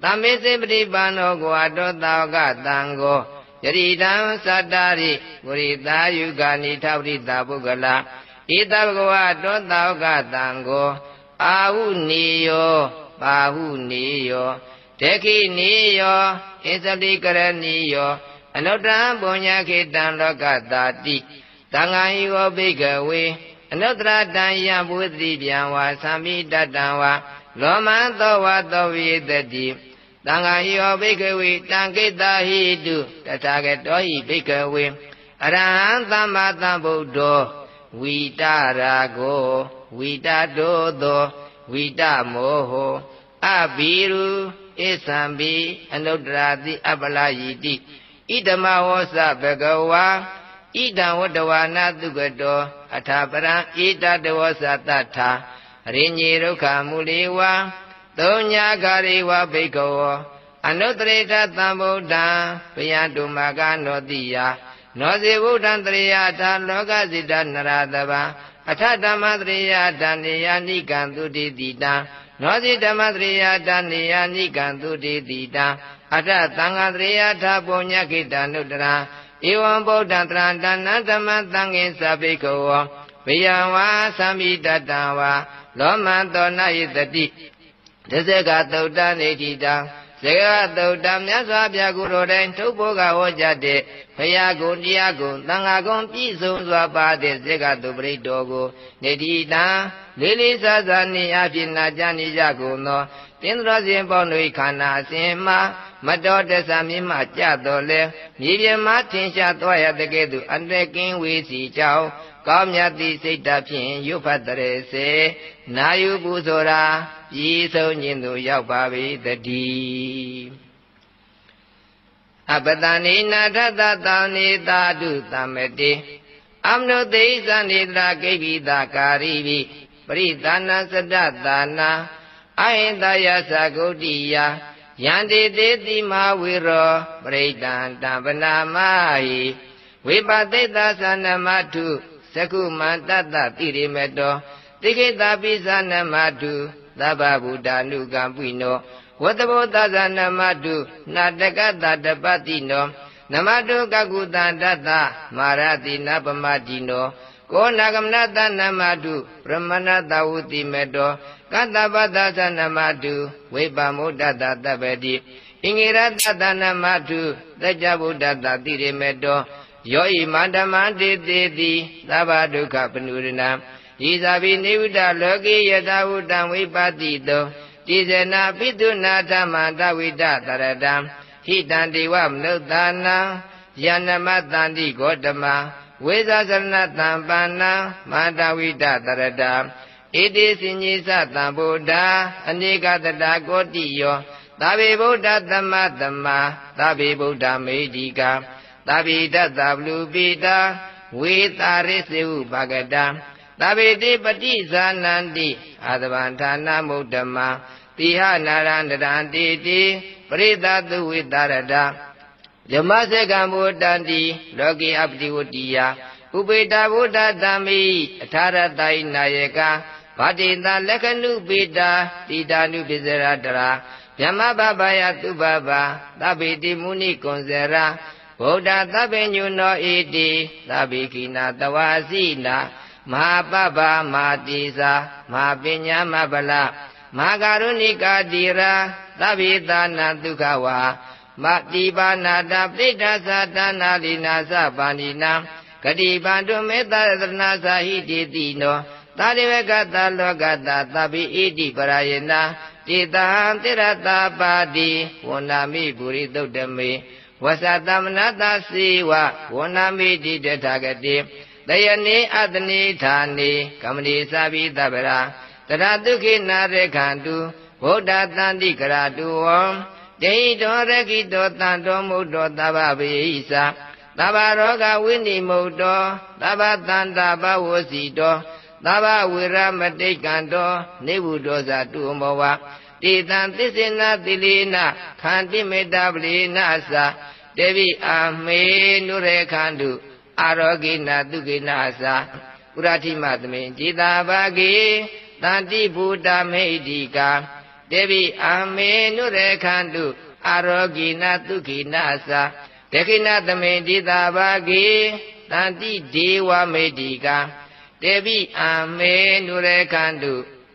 သမေစေပฏิပန်နောကိုအတောတာဝကတံကိုယရိတံသတ္တရိဂုရိတာယုဂာနိထဝရိတာပုဂ္ဂလာဧတဘဂဝတောတောကတံကိုအာဟုနေယောပါဟုနေယောဒခိနေယောဣသတိကရဏီယောအနုတ္တံပုညခေတံလောကတာတိတံဃာယိဝဘိကဝေအနုတ္တရတံယံဘုသတိပြန်ဝါသံမိတတံဝါလောမံသောဝါသောဝိတတိသံဃာယောဘိကဝေတံကိတဟိတုတထာဂတောဟိဘိကဝေအရဟံသမ္မာသမ္ဗုဒ္ဓောဝိတရာဂောဝိတတောသောဝိတမောဟောအဘိရုဣသံပိအနုတ္တရာတိအပ္ပလာယိတိဣဒမဝောစဘဂဝါဣဒံဝတ္တဝါနာတုကတောအထာပရံဣတတဝောစတထာရိညေဒုက္ခမူလေဝါသုံးညာကာရိဝဘိကဝောအနုတရိဋ္ဌသံဗုဒ္ဓံဘယတုမကနောတိယနောဇေဗုဒ္ဓံတရိယာထာလောကဇိတနရတဗံအထဓမ္မတရိယာတဏိယာနိကံသူတိတိတံနောဇိဓမ္မတရိယာတဏိယာနိကံသူတိတိတံအထသံဃတရိယာထာပုညကိတံနုတရာဧဝံဗုဒ္ဓံတရံတဏဓမ္မသံဃင်သဗိကဝောဘယံဝါသမိတတံဝါလောမံတောနယတတိဒဇကသုတ်တနေတိတံဇဂသုတ်တမြတ်စွာဘုရားကိုယ်တော်တိုင်ထုတ်ဖို့ကဟောကြတဲ့ဘုရားကိုတရားကိုသံဃာကုံပြည့်စုံစွာပါတဲ့ဇဂသူပရိတော်ကိုနေတိတံလေးလေးစားစားနေအပြင်နာကြနေကြကုန်သောတင်္ဒရစဉ်ပေါင်းတို့ခန္ဓာအစဉ်မှာမတော်တဆမြင့်မှကြတော်လဲမြေပြမှာထင်ရှားသွားရတဲ့ကဲ့သို့အန္တကင်းဝေစီကြောင့်ကောင်းမြတ်သည့်စိတ်ဓာတ်ဖြင့်ရွတ်ဖတ်တရေစေနာယူပူဇော်ရာပြည်ဆုံးခြင်းသို့ရောက်ပါ၏တတိအပတနေနာထသတာနေသာတုတမတိအမနုသိသနေတရာကိဗိတာကာရိပိပရိသနာစဒတာနာအဟိတယသဂုတ်တိယယန္တိတေတိမဝေရောပရိတံတံပနာမဟိဝိပသိတသနမထုသကုမန္တတတိရိမတောတိကိတာပိဇာနမတုသဗ္ဗဗုဒ္ဓ ानु ကံပိနောဝတ္တဘောသဇာနမတုနာတကတတပတိနော နမတုကကုတန္တတမာရတိနပမတိနောကောနာဂမနတနမတုပြမဏတဝုတိမတောကတ္တပတသနမတုဝိပမုဒ္ဒတတပတိအင်္ဂိရတတနမတုသကြဗုဒ္ဓတတိရမတောယောဤမန္တမတေတေတိသဗ္ဗဒုက္ခပနုရဏံဤသာဘိနိဝတ္တလောကိယတဝုတံဝိပါတိတောတိဇနာပိတုနာဓမ္မတဝိတတရတံဟိတံဒေဝမနုဿာနံယန္နမတန္တိဂေါတမဝေဇာဇရဏတံပါဏံမာတဝိတတရတံဣတိစဉ္ကြီးသတံဗုဒ္ဓအနေကတတာကောတိယောသဗ္ဗေဗုဒ္ဓသမ္မသမ္မာသဗ္ဗေဗုဒ္ဓမေဒီကာသဗ္ဗိတသဗ္ဗလူပိတာဝေတာရိစေဥပကတံသဗ္ဗေတိပတိဇာနန္တိအာသဗံဌာနမုဒ္ဓမံတိဟနာရန္တရံတိတိပရိသသူဝိတရတံယမစကံဘုတန္တိလောကေအပတိဝတိယဥပေတာဘုဒ္ဓတံမိအထာရတိုင်နာယကဗတိတလက္ခဏုပေတာတိတာနုပိစရတရာမြမဘဘယသူဘဘသဗ္ဗေတိမုနိကွန်ဇရာဗုဒ္ဓသဗ္ဗညုနောဣတိသဗ္ဗိကိနာတဝါစီနာမဟာပပမာတိစာမဟာပညာမဗလမဟာကရုဏိကာတိရာသဗ္ဗေသာနာဒုက္ခဝါမတိပါနာတပိဋ္ဌာသတနာလီနာသပါဏိနာဂတိပန္တုမေတ္တသနာသာဟိတိတိနောသာရိဝကတလောကတသဗ္ဗိဣတိပရာယေနာတိတံတိရတပါတိဝန္နာမိပုရိသုတ်တမေဝသတမနတစီဝဝဏမိတိတထဂတိတယနေအတနေဌာနေကမဏိသဗိတဗရာတရတုခိနာရခန္တုဗုဒ္ဓတန္တိကရတုဝံတေဟိတောရကိတောတန်တောမုဒ္ဒောတဗ္ဗဗေဟိသသဗ္ဗရောဂဝိနိမုဒ္ဒောသဗ္ဗတန္တာဘဝစီတောသဗ္ဗဝိရမတိကံတော နေဝုဒောဇတုမောဝတေတံသစ္စေနာတိလေနခန္တိမေတ္တပလေနသာတေဝိအာမေနုရေခန္တုအာရောဂိနာတုဂိနာသာဥရတိမသမေจิตာဘာဂေတန္တိဘူတမေဒီကာတေဝိအာမေနုရေခန္တုအာရောဂိနာတုဂိနာသာဒခိနာသမေจิตာဘာဂေတန္တိဒေဝမေဒီကာတေဝိအာမေနုရေခန္တု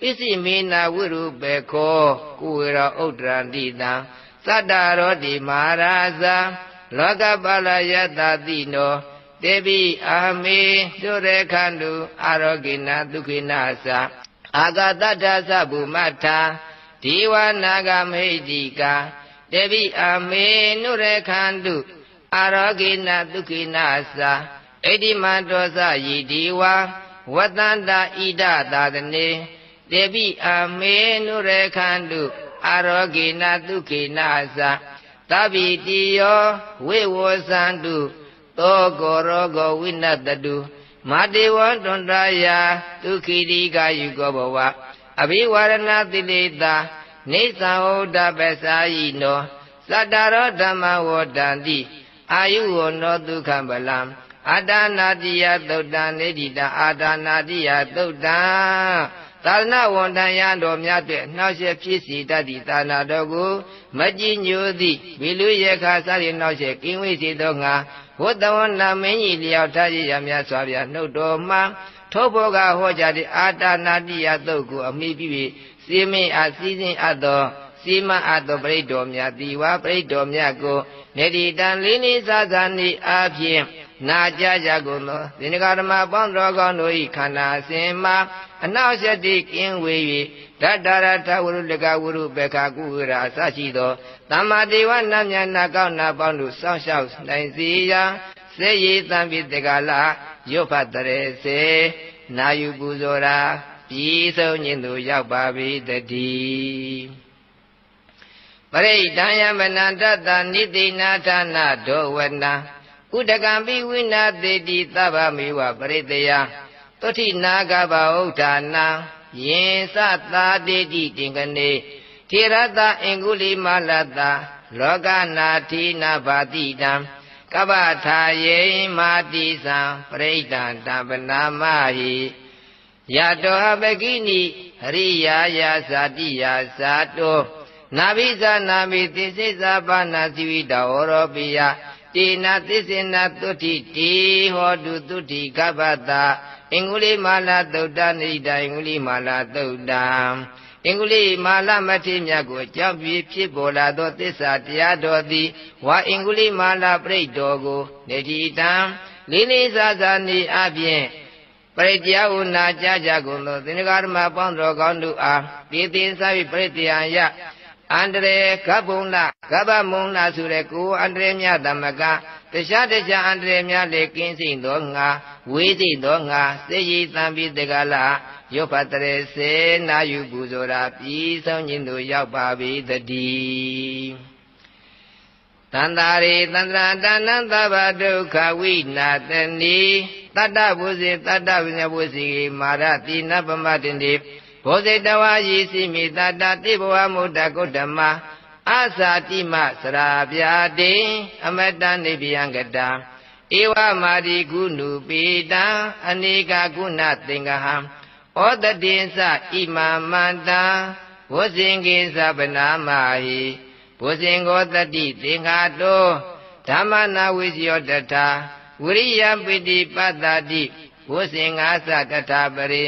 ပစ္စည်းမေနာဝိရုပေခောကုဝေရဥဒ္ဒရာတိတံသတ္တရောတိမဟာရာဇာလောကပါလယတတိနောတေပိအာမေတုရေခန္တုအာရောဂိနာဒုက္ခိနာသအာဂတတ္ထသဗုမထာဒီဝနာဂမိတိကာတေပိအာမေနုရေခန္တုအာရောဂိနာဒုက္ခိနာသဣတိမတောသယီဒီဝဝတ္တန္တဣဒသာသနေ dei amnurekadụ arogina uknza tabdio wozndu togorogoid madodyatokgaugoaabaradlda naizoabzyino zadardamaodadi ayonodugabalam adana dya dodadda adana dyadoda သာသနာဝန်ထမ်းရတော်များတဲ့နှောက်ရက်ဖြစ်စီတတ်သည့်သာနာတော်ကိုမကြည်ညိုသည့်ဝိလူရခါစရနှောက်ရက်ကင်းဝေးစေသောငါဘုသဝန္တမင်းကြီးလျောက်ထားရရများစွာပြနှုတ်တော်မှထိုဘောကဟောကြားသည့်အာတာနာတိယတုတ်ကိုအမိပြု၍စေမင်းအားစည်းစင်အပ်သောစီမအပ်သောပရိတော်များတိဝါပရိတော်များကိုနေတိတံလေးနေစားစားနေအဖြစ်နာကြကြကုန်သောသင်္ကဓမ္မပေါင်းတော်ကောင်းတို့၏ခန္ဓာစင်မှာအနောက်ရှတိကင်းဝေ၍ဓာတ္တရထဝရုလကဝရုပေခကုဝရအစရှိသောသမ္မာတေဝနာမြနာကောင်းနာပေါင်းတို့စောင့်ရှောက်နိုင်စေရာစေရည်တံပိတကလာရုပ်ဖတ်တရေစေနာယူပူဇော်ရာပြည်ဆုံးခြင်းသို့ရောက်ပါပြီတတိပရိဒံယမနန္တတနိတိနာဌာနဒောဝနာဥဒကံပိဝိနာတေတိသဗ္ဗမေဝပရိတယသုတိနာကဗဥဒ္ဌာနံယင်စသာတေတိတင်ကနေထေရတအင်္ဂုလိမလတလောကနာတိနာဘာတိတံကပ္ပထာယေမာတိသံပရိဒံတပနာမဟိယတောပကိနိအရိယာယာဇာတိယာဇာတောနာဘိဇာနာမိတိစိဇာဘာနာသီဝိတောရောပိယတေနာသစ္စေနာသုတိတေဟောတုသုတိကပ္ပတာအင်္ဂုလိမာလာသုတ်တနိဒာအင်္ဂုလိမာလာသုတ်တံအင်္ဂုလိမာလမထေမြတ်ကိုအကြောင်းပြဖြစ်ပေါ်လာသောသစ္စာတရားတော်သည်ဝါအင်္ဂုလိမာလပြိတ္တောကို နေတိတံလေးလေးစားစားနေအပြင်ပရိတရားဟုနာကြကြကုန်သောသင်္ဃာရမပေါင်းတော်ကောင်းတို့အားတည်တည်စားပြီးပရိတရားယအန္တရေကပ္ပုလကပ္ပမုံလဆိုတဲ့ကိုအန္တရေမြတ်သမကတခြားတခြားအန္တရေမြတ်လေကင်းစိတ်သောငါဝေးစိတ်သောငါစေရည်တံပြီးတကလာရုပ်ဖတ်တရေစေနာယူပူဇော်ရာပြီးဆုံးခြင်းတို့ ရောက်ပါပြီတတိတန္တာရေတန္တရာတဏံသဘဒုက္ခဝိနာတနိတတ္တဝုဇေတတ္တဝိညာဝုဇေမာရတိနပမတ္တိဘောဇိတဝါယီစီမိတတာတိဘဝမုဒ္ဒကုဓမ္မအသာတိမစရာပြာတိအမတနိဗ္ဗယံကတံဧဝမာတိကုနုပေတံအနေကကုဏသင်္ကဟံဩတတိသဣမမန္တံဘောဇင်ကိသဗနာမဟိဘောဇင်ကိုတတိသင်္ဃတောဓမ္မနာဝိဇယောတထာဝရိယပိတိပတ္တတိဘောဇင်ငါသကထာပရိ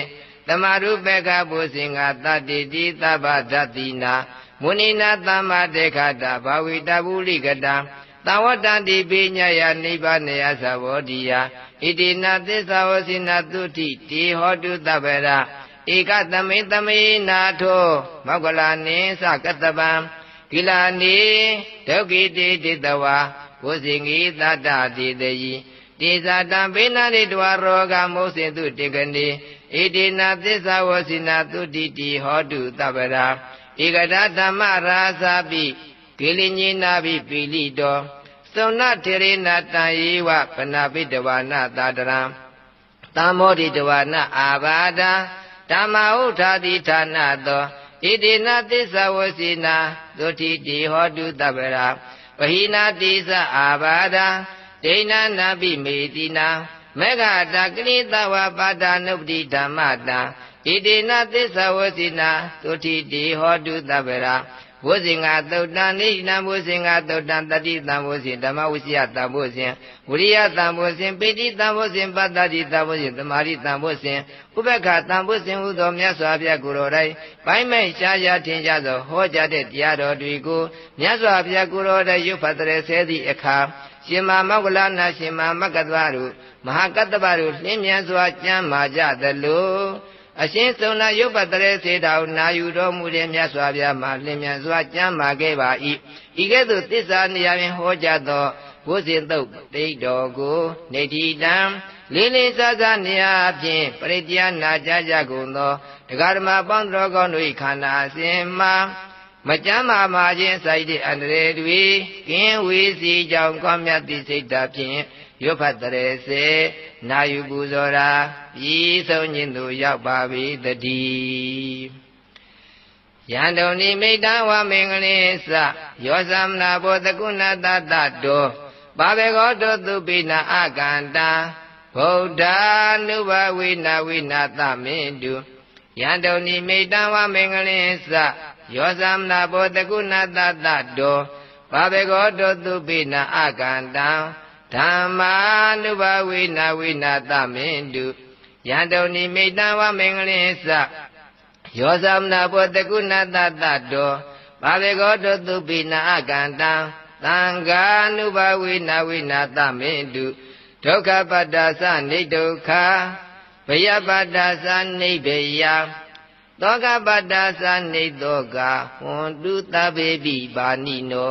တမရုပက္ခပုစင်္ဂသတ္တိတိသဗ္ဗဓတိနာမုနိနာသမ္မာတေခတာဘာဝိတပုလိကတံသဝတံတိပိညာယနိဗ္ဗာနယသဘောတိယဣတိနာသစ္စာဝစိနာတုတိတေဟောတုတပ္ပရာဧကသမိသမိနာထောမောကလာနိသကတပံကိလာနိဒုက္ခိတေတေတဝါဘုဇင်ဂိတတတိတေယိတေဇာတံဘေနာရိတဝရောဂမောစင်တုတေကနိဣတိနာသစ္စာဝစီနာသုတိတိဟောတုတပ္ပရာဧကတာဓမ္မရာဇာပိကိလညေနာပိပိလိတောသုံနထေရနာတံယေဝပနာပိတဝါနာသာတရံတမ္မောတိတဝါနာအာဘာဒာဓမ္မဥထာတိဌာနသောဣတိနာသစ္စာဝစီနာသုတိတိဟောတုတပ္ပရာဝဟိနာတိသအာဘာဒာဒိဏနာပိမေတိနာမေဃတာကလိတဝပါဒနုပတိဓမ္မတာဣတိနသစ္စာဝစီနာသုတိတိဟောတုတဗရာဘုဇင်္ဂသုတ်တံနိဒံဘုဇင်္ဂသုတ်တံတတိတံဘုဇင်ဓမ္မဝိစီယတံဘုဇင်ဝရိယတံဘုဇင်ပိတိတံဘုဇင်ပတ္တတိတံဘုဇင်သမာရိတံဘုဇင်ဥပက္ခတံဘုဇင်ဟုသောမြတ်စွာဘုရားကိုယ်တော်တိုင်းပိုင်းမဲ့ရှားရှားထင်ရှားသောဟောကြားတဲ့တရားတော်တွေကိုမြတ်စွာဘုရားကိုယ်တော်တိုင်းရုပ်ဖတ်တဲ့ဆဲသည့်အခါရှင်မမောကလနာရှင်မမကတ္တဝတို့မဟာကတ္တဝတို့လင်းမြန်စွာကြံမာကြသလိုအရှင်သုံနာယုတ်ပတရေစေတောင်နာယူတော်မူတဲ့မြတ်စွာဘုရားမှာလင်းမြန်စွာကြံမာခဲ့ပါ၏ဤကဲ့သို့သစ္စာနေရာတွင်ဟောကြားသောဘုဇင်တုတ်ဒိဋ္ဌောကိုနေတိတံလေးလေးစားစားနေရာဖြင့်ပရိတ္တယနာကြကြကုန်သောတရားဓမ္မပေါင်းတော်ကောင်းတို့၏ခန္ဓာအစဉ်မှာမကြမ်းမာမာခြင်း စိုက်တဲ့အန္တရာယ်တွေကင်းဝေးစီကြောင့်ကောင်းမြတ်သည့်စိတ်ဓာတ်ဖြင့်ရွတ်ဖတ်တရေစေနာယူပူဇော်ရာပြီးဆုံးခြင်းသို့ရောက်ပါပြီတတိယန္တုန်နိမိတ်တဝမင်္ဂလိစယောသမနာဘောတကုဏတတတောဘာဘေကောတောသူပိနာအကန္တာဗုဒ္ဓ ानु ဘဝိနာဝိနာသမင်တုယန္တုန်နိမိတ်တဝမင်္ဂလိစယောသမနာဘောတကုဏတတတောဘာဘေကောတောသူပိနာအကန္တံဓမ္မာနုဘဝေနာဝေနာသမင်တုယန္တုန်နိမိတံဝမင်္ဂလိသယောသမနာဘောတကုဏတတတောဘာဘေကောတောသူပိနာအကန္တံသံဃာနုဘဝေနာဝေနာသမင်တုဒုက္ခပတ္တသနိဒုက္ခဘယပတ္တသနိဗ္ဗယသောကပတ္တာသနိတောကဟွန်တုသဗ္ဗေပိပါဏိနော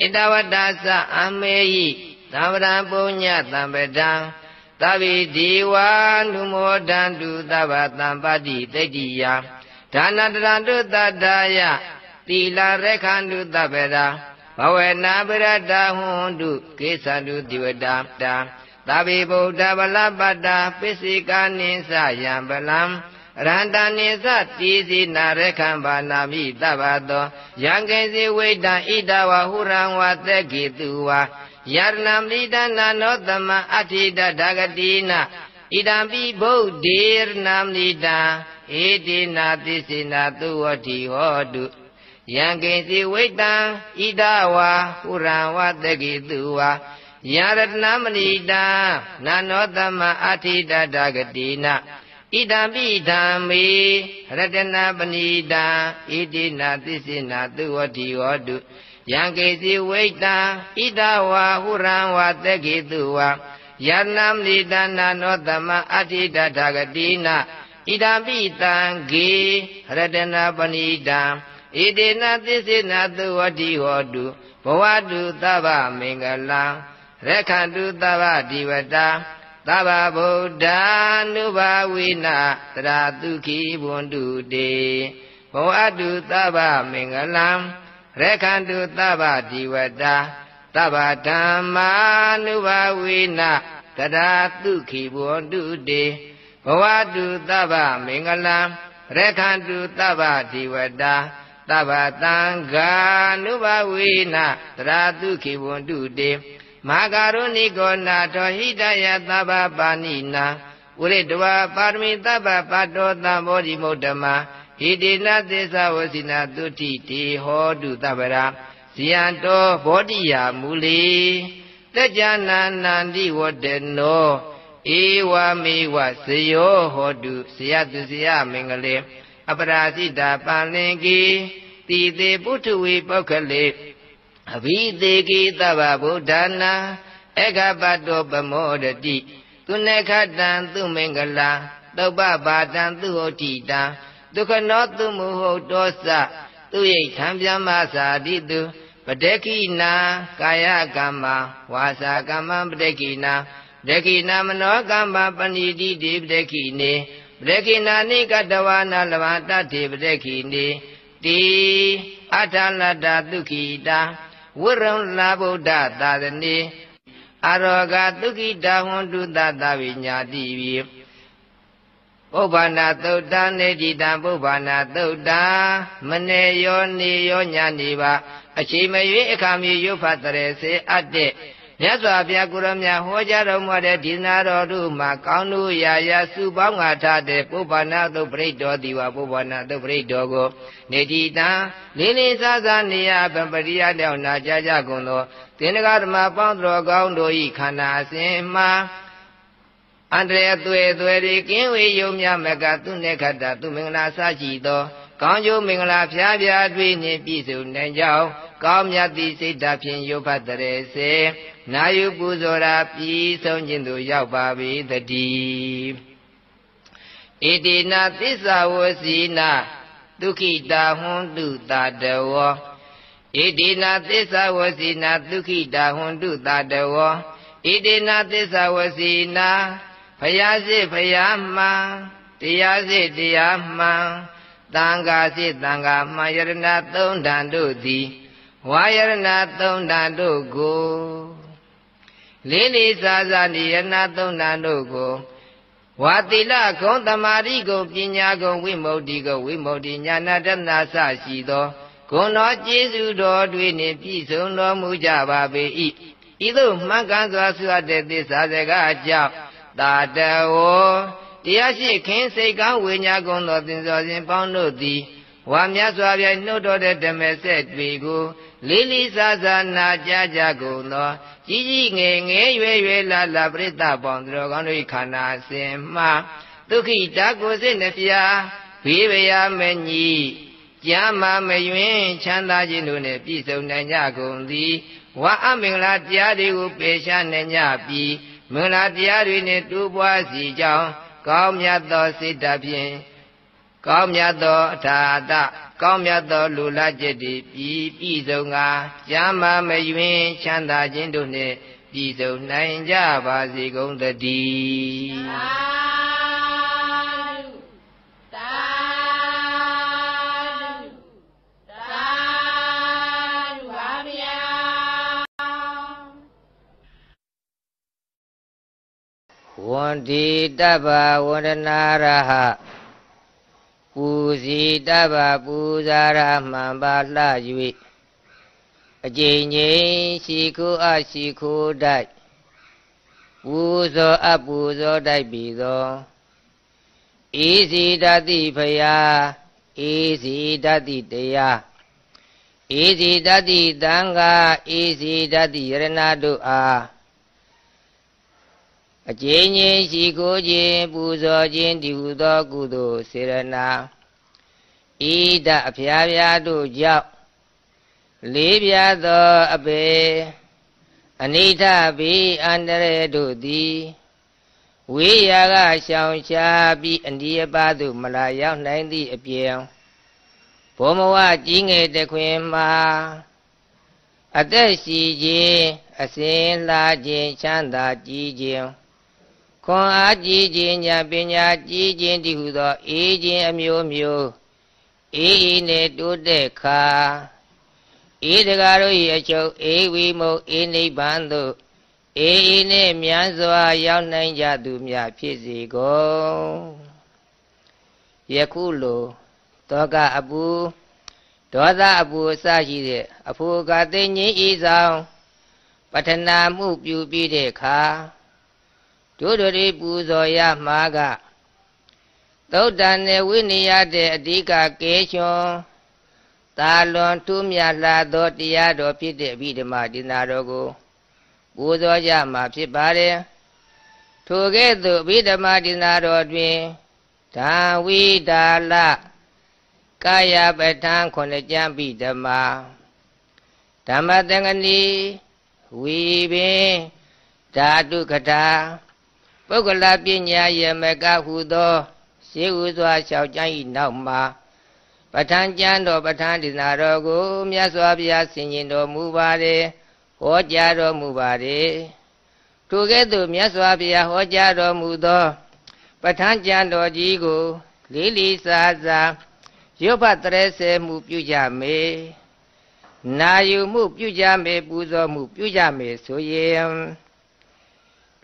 ဣတဝတ္တသအမေယိသဗ္ဗရံပုညသံပဒံသဗ္ဗေဒီဝါနုမောဒန္တုသဗ္ဗတံပတ္တိတိတ္တိယဒါနတရံတုတတ္တာယသီလရက္ခန္တုသဗ္ဗရာဘဝနာပရတ္တဟွန်တုကိသန္တုတိဝတ္တာသဗ္ဗေဗုဒ္ဓဗလပတ္တာပစ္စေကာနိသယံဗလံရန္တာနိသတိစီနာရခံဘာနာမိတဗ္ဗတောယံကိစီဝိတံဣဒဝဟုရံဝသက်ကိတုဝါယရဏမလိတနာနောတမအဋ္ဌိတဒဂတိနာဣဒံပိဗုဒ္ဓေရဏမလိတံဧတိနာသစ္စေနာသူဝတိဟောတုယံကိစီဝိတံဣဒဝါဟုရံဝသက်ကိတုဝါယရဏမလိတံနာနောတမအဋ္ဌိတဒဂတိနာဣတံပိဓမ္မေရတနာပဏိတံဣတိနာသစ္စေနာသူဝတိဟောတုယံကေစီဝိတံဣတဝါဟုရံဝါသက်ကေသူဝါယန္နမဏိတနာနောတမအဋ္ဌိတထာဂတိနာဣဒံပိတံဂေရတနာပဏိတံဣတိနာသစ္စေနာသူဝတိဟောတုဘဝတုသဗ္ဗမင်္ဂလံရခန္တုသဗ္ဗဒီဝတာသဗ္ဗဗုဒ္ဓ ानु ဘာဝိနာသရတုခိဘွန္တုတေဘောအတုသဗ္ဗမင်္ဂလံရခန္တုသဗ္ဗဒီဝတာသဗ္ဗဓမ္မာနုဘာဝေနသဒာတုခိဘဝတုတေဘဝတုသဗ္ဗမင်္ဂလံရခန္တုသဗ္ဗဒီဝတာသဗ္ဗတံဃာနုဘာဝေနသဒာတုခိဘဝတုတေမာကာရုဏိကောနာတောဟိတယသဗ္ဗပါဏိနာဝရတဝပါရမီသဗ္ဗပါတောသံဘောဓိမုဒ္ဓမာဟိတေနသစ္စာဝစီနာတုတိတေဟောတုသဗ္ဗရာဇယံတောဘောဓိယာမူလီတကြနာနန္တိဝတနောဧဝမေဝဇယောဟောတုဇယတုဇယမင်္ဂလေအပရာဇိတာပါလင်ကီတိတေပုထုဝေပုခလေအဘိသေကိသဗ္ဗဗုဒ္ဓနာဧကပတ္တောပမောတတိသူနေခတံသူမင်္ဂလာတုပ္ပပါတံသူဟောတိတံဒုက္ခနောသူမူဟုတ်တောစသူယိတ်ထံပြမသာတိတုပဒကိနာကာယကမ္မဝါစာကမ္မပဒကိနာပဒကိနာမနောကမ္မပဏိတိတိပဒကိနေပဒကိနာနိကတဝနာလဝတ္တေပဒကိနေတိအထာလတ္တဒုက္ခိတာဝိရုံလာဗုဒ္ဓသာသနေအရောဂသုခိတဝန္တုတတဝိညာတိပိပုဗ္ဗနာသုတ်တံနေတိတံပုဗ္ဗနာသုတ်တံမနေယောနေယောညာနေပါအချိန်မရွေးအခါမြေရုပ်ဖတ်တရေစေအပ်တဲ့မြတ်စွာဘုရားကိုရမြဟောကြားတော်မူတဲ့ဒီနာတော်တို့မှာကောင်းတို့ရာရာစုပေါင်းငါထတဲ့ပုဗ္ဗနာသုပရိတော်ဒီဝပုဗ္ဗနာသုပရိတော်ကို နေတိတံလေးလေးစားစားနေရပပရိယလျောင်းနာကြကြကုန်သောသင်္ကဓမ္မပေါင်းတော်ကောင်းတို့ဤခန္ဓာအစဉ်မှာအန္တရာယ်အသွေအသွေတွေကင်းဝေယုံမြမက သူနေခတ္တသူမင်္ဂလာစရှိသောကောင်းကျိုးမင်္ဂလာဖျားဖျားတွေ့နှင့်ပြည့်စုံနိုင်ကြောင်းကောင်းမြတ်သည့်စိတ်ဓာတ်ဖြင့်ရုပ်ဖတ်တည်းစေနာယုပူဇော်ရာပြီးဆုံးခြင်းသို့ရောက်ပါ၏တည်းဣတိနာသစ္စာဝစီနာဒုက္ခိတာဟွန်တုတာတဝောဣတိနာသစ္စာဝစီနာဒုက္ခိတာဟွန်တုတာတဝောဣတိနာသစ္စာဝစီနာဖယားစစ်ဖယားမှန်တရားစစ်တရားမှန်တံဃာစိတံဃာမှယရဏသုံးဓာတို့သည်ဝါယရဏသုံးဓာတို့ကိုလေးလေးစားစားနိယရဏသုံးဓာတို့ကိုဝါတိလကုံတမာရိကုံပညာကုံဝိမု ക്തി ကုံဝိမု ക്തി ညာနာတနာစရှိသောဂုဏ်တော်ကျေးဇူးတော်တွေနှင့်ပြည့်စုံတော်မူကြပါပေ၏ဤသို့မှန်ကန်စွာဆွတ်တဲ့သစ္စာစကားကြောင့်တာတဝောတရားရှိခင်စိတ်ကောင်းဝိညာဉ်ကုံသောသင်္ဇော်စဉ်ပေါင်းတို့သည်ဝါမြတ်စွာဘုရားနှုတ်တော်တဲ့ဓမ္မဆက်တွေကိုလေးလေးစားစားနာကြကြကုန်သော ကြီးကြီးငယ်ငယ်ရွယ်ရွယ်လာလာပြိတ္တပေါင်းတော်ကောင်းတို့၏ခန္ဓာအစဉ်မှဒုက္ခိတာကိုစိတ်နှဖျားဘေးပရာမညီကြမ်းမာမယွင်းချမ်းသာခြင်းတို့နှင့်ပြည့်စုံနိုင်ကြကုန်သည်ဝါအမင်္ဂလာတရားတွေကိုပယ်ရှားနိုင်ကြပြီးမင်္ဂလာတရားတွေနှင့်တူပွားစီကြောင်းကောင်းမြတ်သောစိတ်ဓာတ်ဖြင့်ကောင်းမြတ်သောအထာတကောင်းမြတ်သော လူလာจิตတည်ပြီးပြည်စုံကကျမ်းမာမယွင် ချမ်းသာခြင်းတို့နှင့်ပြည်စုံနိုင်ကြပါစေကုန်သတည်းဝန္တိတဗ္ဗဝန္ဒနာရဟပူဇီတဗ္ဗပူဇာရမှန်ပါလှ၍အကျဉ်းငိမ်ရှိခိုးအရှိခိုးတိုက်ပူဇော်အပူဇော်တိုက်ပြီသောဧစီတတိဖယာဧစီတတိတရားဧစီတတိတံဃာဧစီတတိယရဏတို့အားအကျဉ်းချင်းရှိကိုခြင်း ပူဇော်ခြင်းဒီဟုသောကုသိုလ်စေရနာဣဒအဖျားဖျားတို့ကြောင့်လေးပြားသော အပေအနိဋ္ဌဘိအန္တရေတို့သည်ဝိရာကရှောင်ရှားပြီးအန္ဒီယပါသို့မလာရောက်နိုင်သည့်အပြင်ဘောမဝကြီးငယ်တခွင်မှာအသက်ရှိခြင်းအစဉ်လာခြင်းချမ်းသာကြည်ခြင်းခွန်အားကြီးခြင်းဉာဏ်ပညာကြီးခြင်းတည်ဟူသောအေးခြင်းအမျိုးမျိုးအေးအေးနဲ့တိုးတဲ့ခါအေးတကားတို့၏အချုပ်အေးဝီမုတ်အေးနိဗ္ဗာန်သို့အေးအေးနဲ့မြန်စွာရောက်နိုင်ကြသူများဖြစ်စေကုန်ယခုလိုတောကအပူဒေါသအပူအစရှိတဲ့အဖို့ကသိငြိဤဆောင်ပထနာမှုပြုပြီးတဲ့အခါဒုဒတိပူဇော်ရမှာကသုတ်တန်နဲ့ဝိနည်းတဲ့အဓိကကေရှင်သာလွန်ထူးမြတ်လာသော တရားတော်ဖြစ်တဲ့အဘိဓမ္မာဒေသနာတော်ကို ပူဇော်ကြမှာဖြစ်ပါတယ်ထိုကဲ့သို့အဘိဓမ္မာဒေသနာတော်တွင်ဒါဝိဒါလကာယပဋ္ဌာန်ခုနှစ်ကျမ်းပြီးဓမ္မာဓမ္မတန်ခဏီဝီပင်ဓာတုကထာပုဂ္ဂလပညာယမကဟုသောဈေဥစွာလျှောက်ကြိုင်း၏နောက်မှာပဋ္ဌာန်းကျမ်းတော်ပဋ္ဌာန်းဒေသနာတော်ကိုမြတ်စွာဘုရားဆင်ခြင်တော်မူပါれဟောကြားတော်မူပါれထိုကဲ့သို့မြတ်စွာဘုရားဟောကြားတော်မူသောပဋ္ဌာန်းကျမ်းတော်ကြီးကို လေးလေးစားစားရုပ်ဖတ်တရေဆဲမှုပြုကြမေနာယူမှုပြုကြမေပူဇော်မှုပြုကြမေဆိုရင်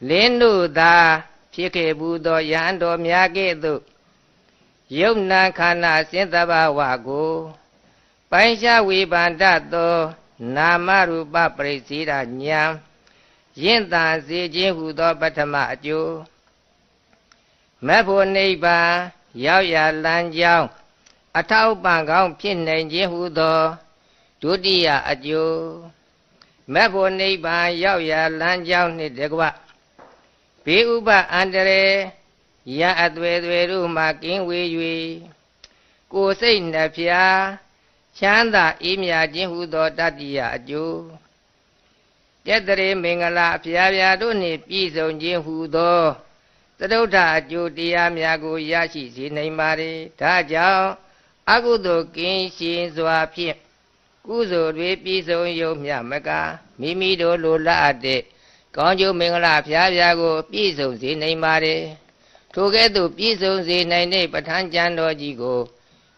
လင်းတို့သာ ဖြစ်ခဲ့ဘူးသောယဟန်တော်များကဲ့သို့ယုံနာခန္ဓာစင်တဘာဝကိုပိုင်းခြားဝေဗန္တသော နာမရူပပရိစေတာဉာဏ်ရင့်တာစေခြင်းဟူသော ပထမအကျိုးမဖို့နိဗ္ဗာန်ရောက်ရလမ်းကြောင်းအထောက်ပံ့ကောင်းဖြစ်နိုင်ခြင်းဟူသောဒုတိယအကျိုးမဖို့နိဗ္ဗာန်ရောက်ရလမ်းကြောင်းနှင့်တကားဘေးဥပအန္တရာယ်ရအသွဲသွဲတို့မှကင်းဝေး၍ကိုယ်စိတ်နှဖျားချမ်းသာအေးမြခြင်းဟုသောတတ္တိယအကျိုးကျက်တရေမင်္ဂလာအဖျားဖျားတို့နှင့်ပြည့်စုံခြင်းဟုသောသတုဒ္ဓအကျိုးတရားများကိုရရှိစေနိုင်ပါ रे ဒါကြောင့်အကုသိုလ်ကင်းရှင်စွာဖြင့်ကုသိုလ်တွေပြည့်စုံရုံမျှမကမိမိတို့လိုလားတဲ့ကောင်းကျိုးမင်္ဂလာဖျားဖျားကိုပြည့်စုံစေနိုင်ပါ रे ထိုကဲ့သို့ပြည့်စုံစေနိုင်တဲ့ပဋ္ဌာန်းကျမ်းတော်ကြီးကို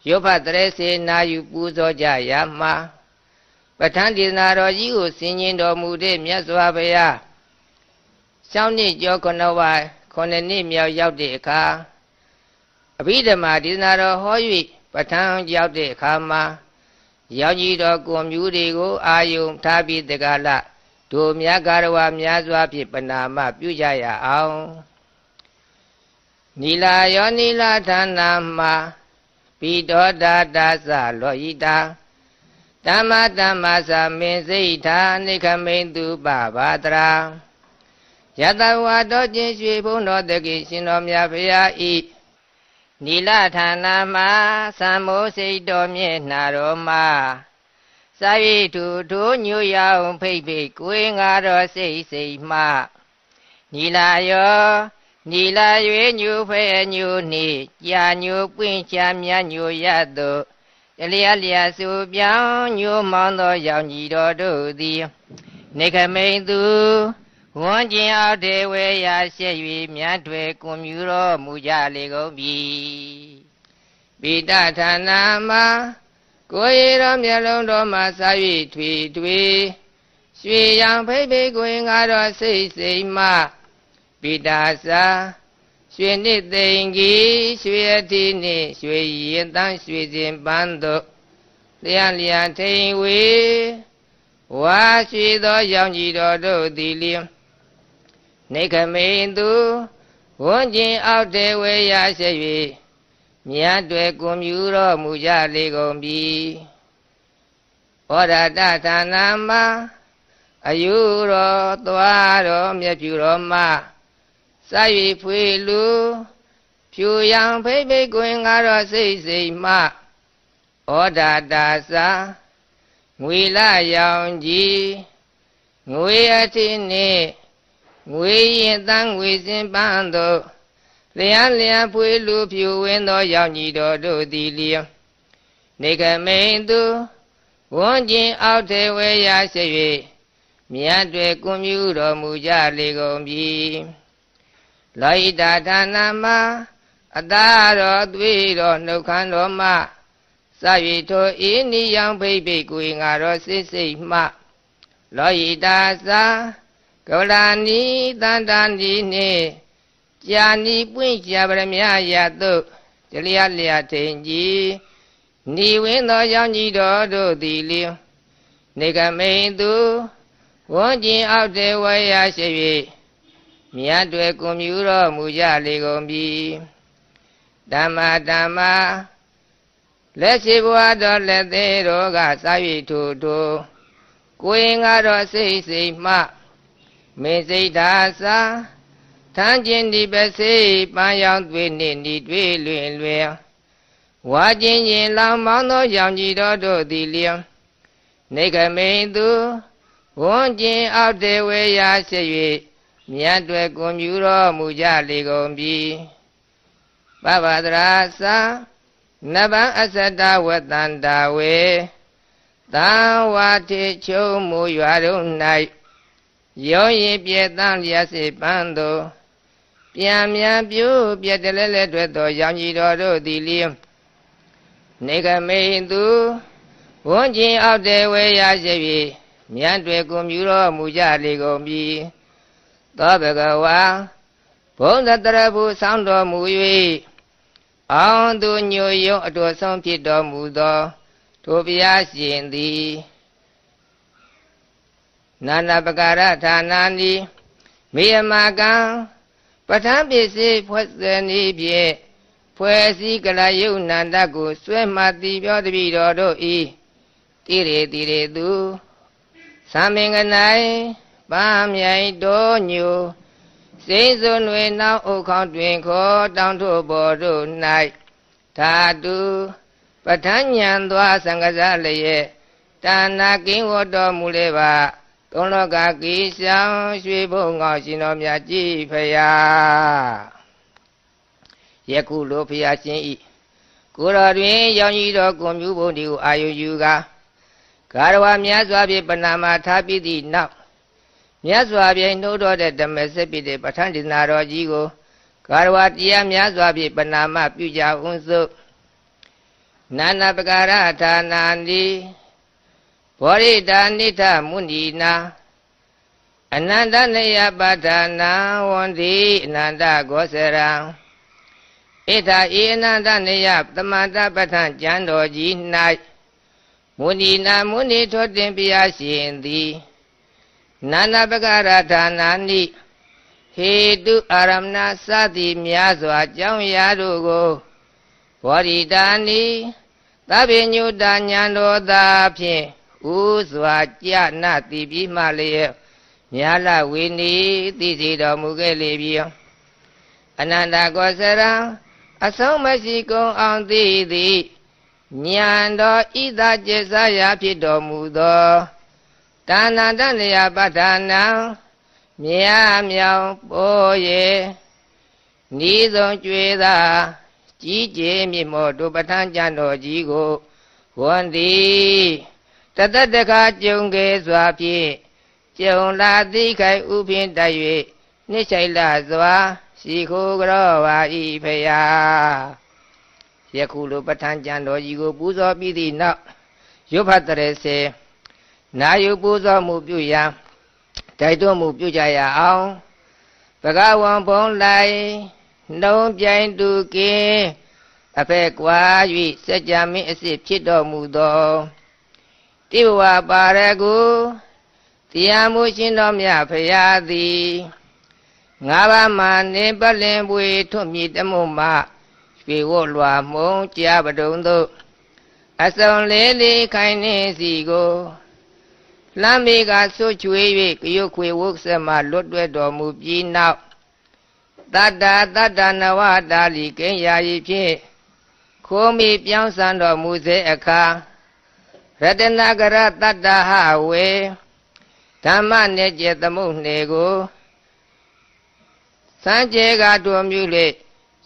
ရုပ်ဖတ်တရေစေနာယူပူဇော်ကြရမှာပဋ္ဌာန်းဒေသနာတော်ကြီးကိုဆင်ញင်တော်မူတဲ့မြတ်စွာဘုရားရှောင်းနှစ်ကျော်ခုနှစ်ဝါခုနှစ်နှစ်မြောက်ရောက်တဲ့အခါအဘိဓမ္မာဒေသနာတော်ဟော၍ပဋ္ဌာန်းရောက်တဲ့အခါမှာယောက်ျီတော်ကွန်မြူတွေကိုအာယုံထားပြီးတက္ကလသူများကာရဝများစွာဖြင့်ပနာမပြုကြရအောင်နီလာယောနီလာဌာနာမှာပိတောတာတာသလောဟိတာဓမ္မဓမ္မသမင်စိတ်ထာနိခမိန်သူပဘာတရာယတဝါတော်ချင်းရွှေဘုံတော်တကိရှင်တော်မြတ်ဖရာဤနီလာဌာနာမှာသံမိုးစိတ်တော်မြေနာတော်မှာစာရိတုတို့ညိုရောင်ဖိတ်ဖိတ်ကိုယ်ငါတော်စိတ်စိတ်မှနီလာယောနီလာ၍ညိုဖဲညိုနေကြာညိုပွင့်ချာမြညိုရသောတလျာလျာစုပြောင်းညိုမောင်းသောရောင်ကြီးတော်တို့သည်နေခမိန်သူဝန်ကျင်အောက်တေဝေရာရှေ့၍မြတ်တွေကွန်မြူတော်မူကြလေကုန်ပြီပိဋဌာနာမှာကိုရီတော်မျက်လုံးတော်မှာစား၍ထွေထွေ ရွှေရောင်ဖိတ်ဖိတ်ကိုင်ငါတော်စိတ်စိမ်မှပိတာစာရွှေနှစ်သိင်ကြီးရွှေအတိနှင့်ရွှေရင်တန်းရွှေစင်ပန်းတို့လျှလျှထိန်ဝေဝါရွှေသောရောင်ကြီးတော်တို့သည်လျင်နေခမိန်သူဝွင့်ကျင် အောက်တေဝေရရှိ၍မြတ်တွေ့ကွန်မြူတော်မူကြလေကုန်ပြီ။ဘောဓတာဌာနမှာအယူတော်သွားတော်မြတ်ဖြူတော်မှာစာ၍ဖွေလူဖြူရန်ဖိဖိကွင်ကားတော်စိတ်စိတ်မှဩဒတာစာငွေလာရောင်ကြီးငွေအထင်းနှင့်ငွေရင်တန်းငွေစင်ပန်းတို့လျံလျံဖွေလူဖြူဝင်းသောယောက်ညီတော်တို့သည်လျောနေကမိန်သူဝန်းကျင်အောက်ထေဝေရာရှိ၍မြတ်တွေကွန်မြူတော်မူကြလေကုန်ပြီလောဣတာဌာနမအတာတော်သွေးတော်နှုတ်ခမ်းတော်မှစ၍ထိုဤနိယံဖိဗိကွေငါတော်စိတ်စိတ်မှ လောဣတာသာကဝလာနီတန်တန်ဒီနှင့်ကြာနီပွင့်ကြာပရမယတုကြလျာလျာထိန်ကြီးနေဝင်းသောကြောင့်ကြီးတော်တို့သည်လျင်နေကမိန်သူဝန်းကျင်အောက်တဲဝဲရရှိ၍မြတ်တွေကွန်မြူတော်မူကြလေကုန်ပြီဓမ္မဓမ္မလက်ရှိဘဝတော်လက်သေးတော်ကစာ၍ထူထူကိုယ်ငါတော်စိတ်စိတ်မှမေစိတ်သာသာထမ်းကျင်ဒီပစေပန်းရောင်သွေးနှင့်ဤတွေ့လွင်လွယ်ဝါကျင်ရင်လောင်မောင်းသောရောင်ကြီးတော်တို့သည်လျောနေကမိန်သူဝန်ကျင်အောက်တေဝေယရှိ၍မြတ်တွေကွန်မြူတော်မူကြလေကုန်ပြီပပဒရာသာနဗံအစတဝတန္တာဝေတံဝါတိချုံမူရွာတို့၌ရုံးရင်ပြေတန်းလျက်စေပန်းသောပြန်မြန်ပြုပြတလဲလဲတွေ့တော်ရောင်ကြီးတော်တို့သည်လျင်နေကမိန်သူဝွန်ကျင်အောက်တဲဝဲရရှိပြီမြတ်တွေကွန်မြူတော်မူကြလေကုန်ပြီသောဘဂဝါဘုံသတ္တရဘုဆောင်းတော်မူ၍အောင်သူညိုယုံအတော်ဆုံးဖြစ်တော်မူသောထိုဘုရားရှင်သည်နာနာပကာရဌာနာနိမေယမကံပဋ္ဌာန်းပစ္စည်းဖွဲ့စည်းနေဖြင့်ဖွဲ့စည်းကလယုဏန္တကိုဆွဲမှတိပြောတပိတော်တို့ဤတိရေတိရေသူသာမင်္ဂနိုင်ပါမြိုင်တော်ညိုစိမ့်စွန်ွယ်နောက်အုတ်ခေါတွင်ခေါ်တောင်းထို့ပေါ်တို့၌ဓာတုပဋ္ဌာန်းဉ္ဇွာသံဃာလျက်တာနာကင်းဝတ်တော်မူလေပါသုံးလောကကိရှံရွှေဘုံငေါရှင်တော်မြတ်ကြည်ဖရာယခုလိုဖရာရှင်ဤကိုတော်တွင် ရောင်ကြီးတော်ကွန်မြူဘုံဒီကိုအာယုယူကာဂါရဝမြတ်စွာဘုရားပဏာမထားပြီးသည့်နောက်မြတ်စွာဘုရားနှိုးတော်တဲ့ဓမ္မစပိတေပဋ္ဌာန်းဒေသနာတော်ကြီးကိုဂါရဝတရားမြတ်စွာဘုရားပဏာမပြုကြဦးစို့နာနာပကာရဌာနာနိဘောရိတာနိထမုဏီနာအနန္တနယပါဌာနာဝန္တိအနန္တကောစရံဣထာဤအနန္တနယတမန္တပဋ္ဌံကျမ်းတော်ကြီး၌မုဏီနာမုဏီထောတင်ပြာရှင်သည်နာနာပကရဌာနာနိဟေတုအာရမဏစသည်များစွာကြောင်းရာတို့ကိုဘောရိတာနိသဗ္ဗညုတာညာတော်သာဖြင့်ဥစွာကြနာတိပြီးမှလျက်ညာလဝိနီသိစီတော်မူခဲ့လေပြီအနန္တကောစရံအဆုံးမရှိကုန်အောင်သိသည်ညံတော်ဤသာကျေစာရာဖြစ်တော်မူသောတာဏတလျာပဋ္ဌာနံမြာမြောင်ပိုးရေဤဆုံးကျွေသာကြီးကျေမြင့်မောတို့ပဋ္ဌာန်းကြံတော်ကြီးကိုဝန်သည်တသက်တခါကြုံခဲ့စွာဖြင့်ကြုံလာသိခိုင်ဥဖြင့်တတ်၍နှိဆိုင်လာစွာရှိခိုးကြောပါဤဖရာယခုလိုပဋ္ဌာန်းကျမ်းတော်ကြီးကို ပူဇော်ပြီးသည့်နောက်ရုပ်ဖတ်တရစေနာယုပူဇော်မှုပြုရန်တိုက်တွန်းမှုပြုကြရအောင်ဘဂဝံဘုံလိုက်နှုံးပြိုင်တူကင်းအဖက်ကွာ၍စัจ जा မင်းအစ်စ်ဖြစ်တော်မူသောတိဘဝပါရကုတရားမှုရှင်တော်မြတ်ဖရာသည်ငါးပါးမှနေပလင်ပွေထွတ်မြည်တမှုမှရွေဝတ်လွာမုံကြာပဒုံသို့အစုံလေးလေးခိုင်နေစီကို လမ်းမေကဆွချွေ၍ကရုခွေဝုဆက်မှလွတ်တွဲတော်မူပြီးနောက်တတ္တာတတ္တနဝတာလီကိညာယီဖြင့်ခိုးမိပြောင်းဆန်တော်မူစေအခါရတနာကရတတ္တဟဝေဓမ္မနဲ့ကျေသမုနေကိုစံကျေကတို့မြူလေ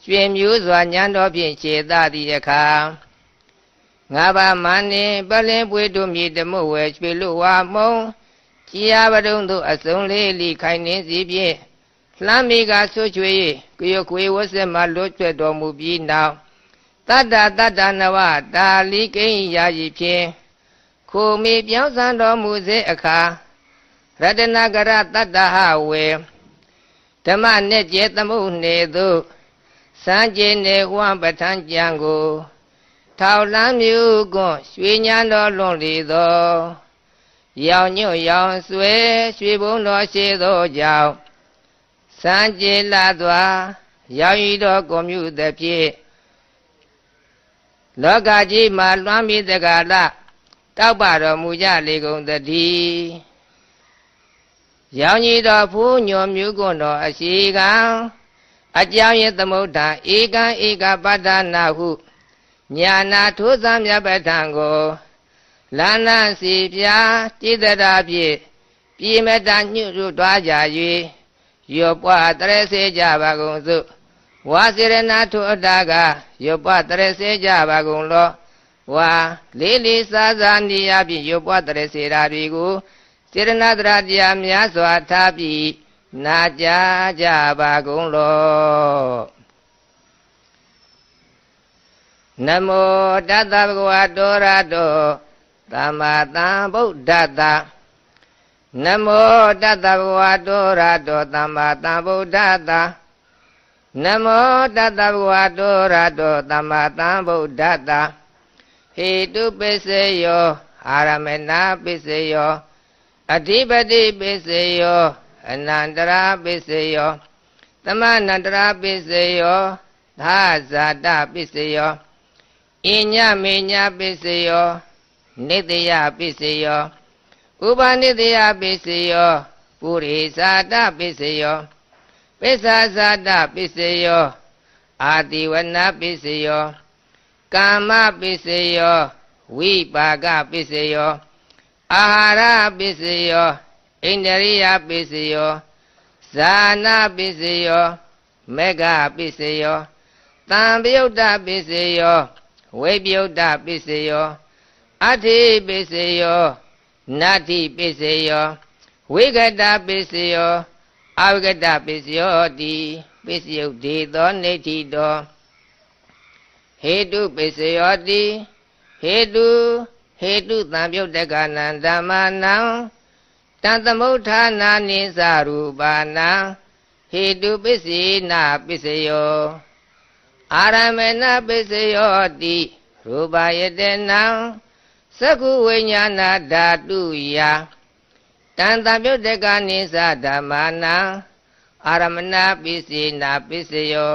ရွှေမျိုးစွာညံတော်ဖြင့်ခြေသသည့်အခါငါဘာမန္နေပလင်းပွေတို့မြေတမုဝဲရွှေလူဝါမုံကြီးရပတုံတို့အစုံလေးလီခိုင်နေစီဖြင့်လှမ်းမိကဆွချွေ၍ကိုရခွေဝဆဲမှလွတ်ကျွတ်တော်မူပြီးနောက်တတ္တတတ္တနဝတာလီကိညာကြီးဖြင့်ခိုမေပြောင်းဆန်းတော်မူစေအခါရတနာကရတတ္တဟဝေဓမ္မနဲ့ကျေသမုနေသို့စံကျေနေဝံပဋ္ဌံကြံကို ထောက်လန်းမြူကွန်ရွှေညာတော်လွန်လေသော ရောင်ညွတ်ရောင်ဆွဲရွှေဘုံတော်ရှိသောကြောင့်စံကျေလာစွာ ရောင်ဤတော်ကွန်မြူသည်ဖြင့်လောကကြီးမှာလွမ်းမိတကလားတောက်ပါတော်မူကြလေကုန်သတည်းရောင်ကြီးတော်ဖူးညွန်မြူးကွန်တော်အရှိကံအကြောင်းရသမုဒ္ဒံဧကံဧကပတ္တနာဟုညာနာထိုးသမြပဋ္ဌံကိုလာနစီပြာကြည်တရာဖြင့်ပြေမတညှို့တို့တွားကြ၍ယောပွားတရစေကြပါကုန်စုဝါစေရနာထိုးအတာကယောပွားတရစေကြပါကုန်လောဝါလေးလေးစားစားနေရပြီးရုပ်ပွားတရစေရာတွေကိုစေတနာတရာတရားများစွာထားပြီးနာကြကြပါကုန်လောနမောတတဗုဒ္ဓတောရတောသမ္မာသမ္ဗုဒ္ဓတာနမောတတဗုဒ္ဓတောရတောသမ္မာသမ္ဗုဒ္ဓတာနမောတတဗုဒ္ဓတောရတောသမ္မာသမ္ဗုဒ္ဓတာ Idu bese yo, aramina bese yo, atibetị bese yo, anandara bese yo, nama anandara bese yo, ha asa ada bese yo, ịnya mmịnya bese yo, ndịdị ya bese yo, ụba ndịdị ya bese yo, buri ịsa ada bese yo, pesa ahara kama bịziyo ga bịziyo aghara abịziyo inari daa abịziyo ati abịziyo mega abịzio tandịdbịziyo wbdbịzio adiziyo nadbizio wgd bizio aigd bizodị bizi ddoddo ဟေတုပိစယောတိဟေတုဟေတုသံပြုတ်တက္ကနံဓမ္မနံတံသမုဋ္ဌာနာနိသရူပါဏံဟေတုပစ္စေနာပစ္စယောအာရမေနပစ္စယောတိရူပယတနံသကုဝိညာဏဓာတုယတံတပြုတ်တကနိသဓမ္မနံအာရမဏပစ္စေနာပစ္စယော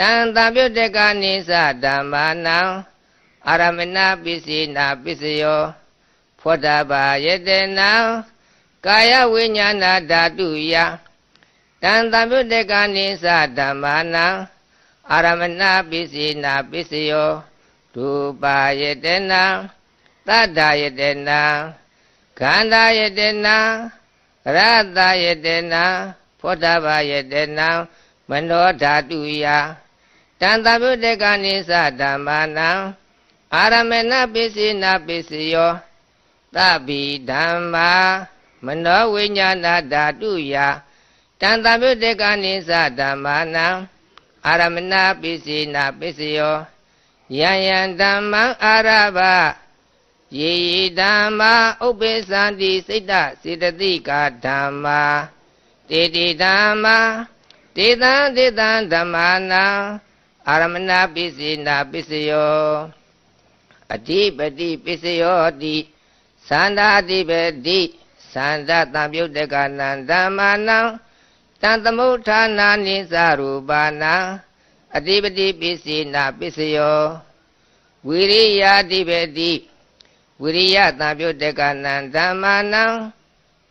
တံတာပြုတ်တကနိသဓမ္မာနံအာရမဏပိစိနာပိစယောဖောတဘာယတနံကာယဝိညာဏဓာတုယတံတာပြုတ်တကနိသဓမ္မာနံအာရမဏပိစိနာပိစယောဒုပါယတနံတတ္တာယတနံခန္ဓာယတနံရတယတနံဖောတဘာယတနံမနောဓာတုယတန်တဗုဒ္ဓကနိစ္စဓမ္မနံအာရမဏပစ္စည်းနာပစ္စယောသဗိဓမ္မာမနောဝိညာဏဓာတုယတန်တဗုဒ္ဓကနိစ္စဓမ္မနံအာရမဏပစ္စည်းနာပစ္စယောယံယံဓမ္မံအာရဘယေယေဓမ္မာဥပ္ပေသန္တိစိတ်တစေတသိကဓမ္မာတေတိဓမ္မာတေသံတေသံဓမ္မနာအာရမဏပိစိနာပိစယောအတိပတိပိစယောတိသန္တာတိပတိသန္တာတံပြုတ်တကနံဓမ္မာနံတံသမုဋ္ဌာနာနိသရူပနံအတိပတိပိစိနာပိစယောဝိရိယာတိပတိဝိရိယတံပြုတ်တကနံဓမ္မာနံ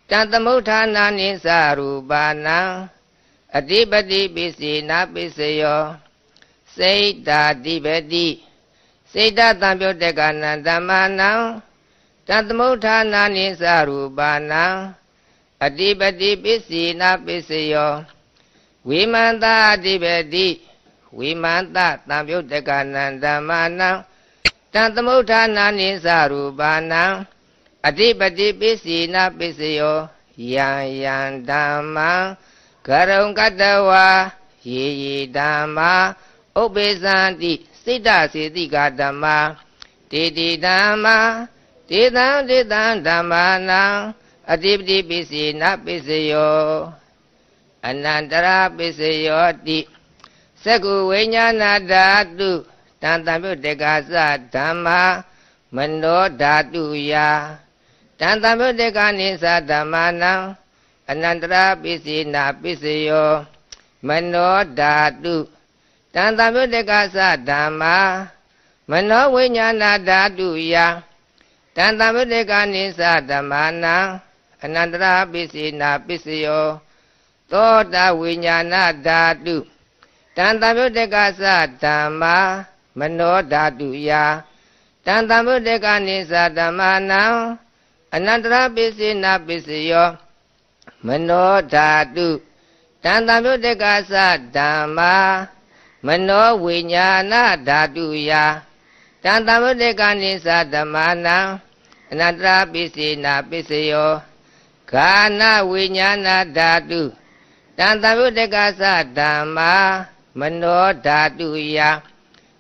တံသမုဋ္ဌာနာနိသရူပနံအတိပတိပိစိနာပိစယောစိတ်တာတိပတိစိတ်တသံပြောတက္ကနံဓမ္မနံတသမုဋ္ဌာနာနိသရူပနံအတိပတိပစ္စီနာပစ္စယောဝိမန္တအတိပတိဝိမန္တသံယုတ်တကနံဓမ္မနံတံသမုဋ္ဌာနာနိသရူပနံအတိပတိပစ္စီနာပစ္စယောယံယံဓမ္မံကရုံကတဝါယေယေဓမ္မာဥပေသံတိစိတ္တစေတိကဓမ္မာတေတိဓမ္မာတေသံတေသံဓမ္မာနံအတိပတိပိစီနပိစယော အနန္တရာပိစယောတိသကုဝိညာဏဓာတုတန်တံပြုတ်တက္ကသဓမ္မာမနောဓာတုယာတန်တံပြုတ်တက္ကနိသဓမ္မာနံအနန္တရာပိစီနာပိစယော မနောဓာတုတန်တဗုဒ္ဓကသဓမ္မာမနောဝိညာဏဓာတုယတန်တဗုဒ္ဓကနိသဓမ္မာနံအနန္တရပိစိနာပိစယောသောတဝိညာဏဓာတုတန်တဗုဒ္ဓကသဓမ္မာမနောဓာတုယတန်တဗုဒ္ဓကနိသဓမ္မာနံအနန္တရပိစိနာပိစယောမနောဓာတုတန်တဗုဒ္ဓကသဓမ္မာမနောဝိညာဏဓာတုယာတံသမုဒိကနိသဓမ္မာနံအနတ္တပိစိနာပိစယောဂာနဝိညာဏဓာတုတံသမုဒိကသဓမ္မာမနောဓာတုယာ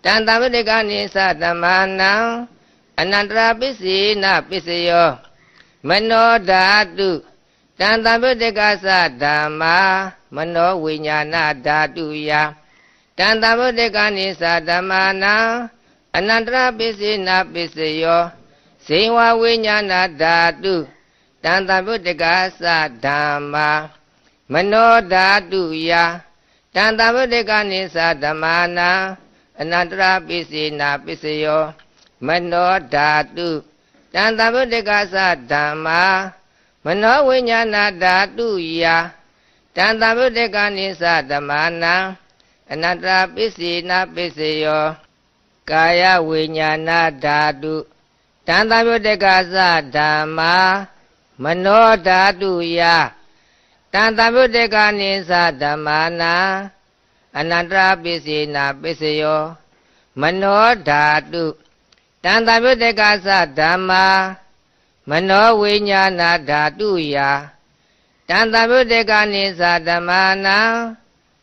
တံသမုဒိကနိသဓမ္မာနံအနန္တရာပိစိနာပိစယောမနောဓာတုတံသမုဒိကသဓမ္မာမနောဝိညာဏဓာတုယာတန်တဗုဒ္ဓကနိသဓမ္မနာအနန္တရပိစိနာပိစယောဇိဝဝိညာဏဓာတုတန်တဗုဒ္ဓကသဓမ္မာမနောဓာတုယတန်တဗုဒ္ဓကနိသဓမ္မနာအနန္တရပိစိနာပိစယောမနောဓာတုတန်တဗုဒ္ဓကသဓမ္မာမနောဝိညာဏဓာတုယတန်တဗုဒ္ဓကနိသဓမ္မနာအနတ္တပစ္စည်းနာပစ္စယောကာယဝိညာဏဓာတုတန်တမြတ်တက္ကသဓမ္မာမနောဓာတုယတန်တမြတ်တက္ကနိသဓမ္မာနာအနတ္တပစ္စည်းနာပစ္စယောမနောဓာတုတန်တမြတ်တက္ကသဓမ္မာမနောဝိညာဏဓာတုယတန်တမြတ်တက္ကနိသဓမ္မာနာ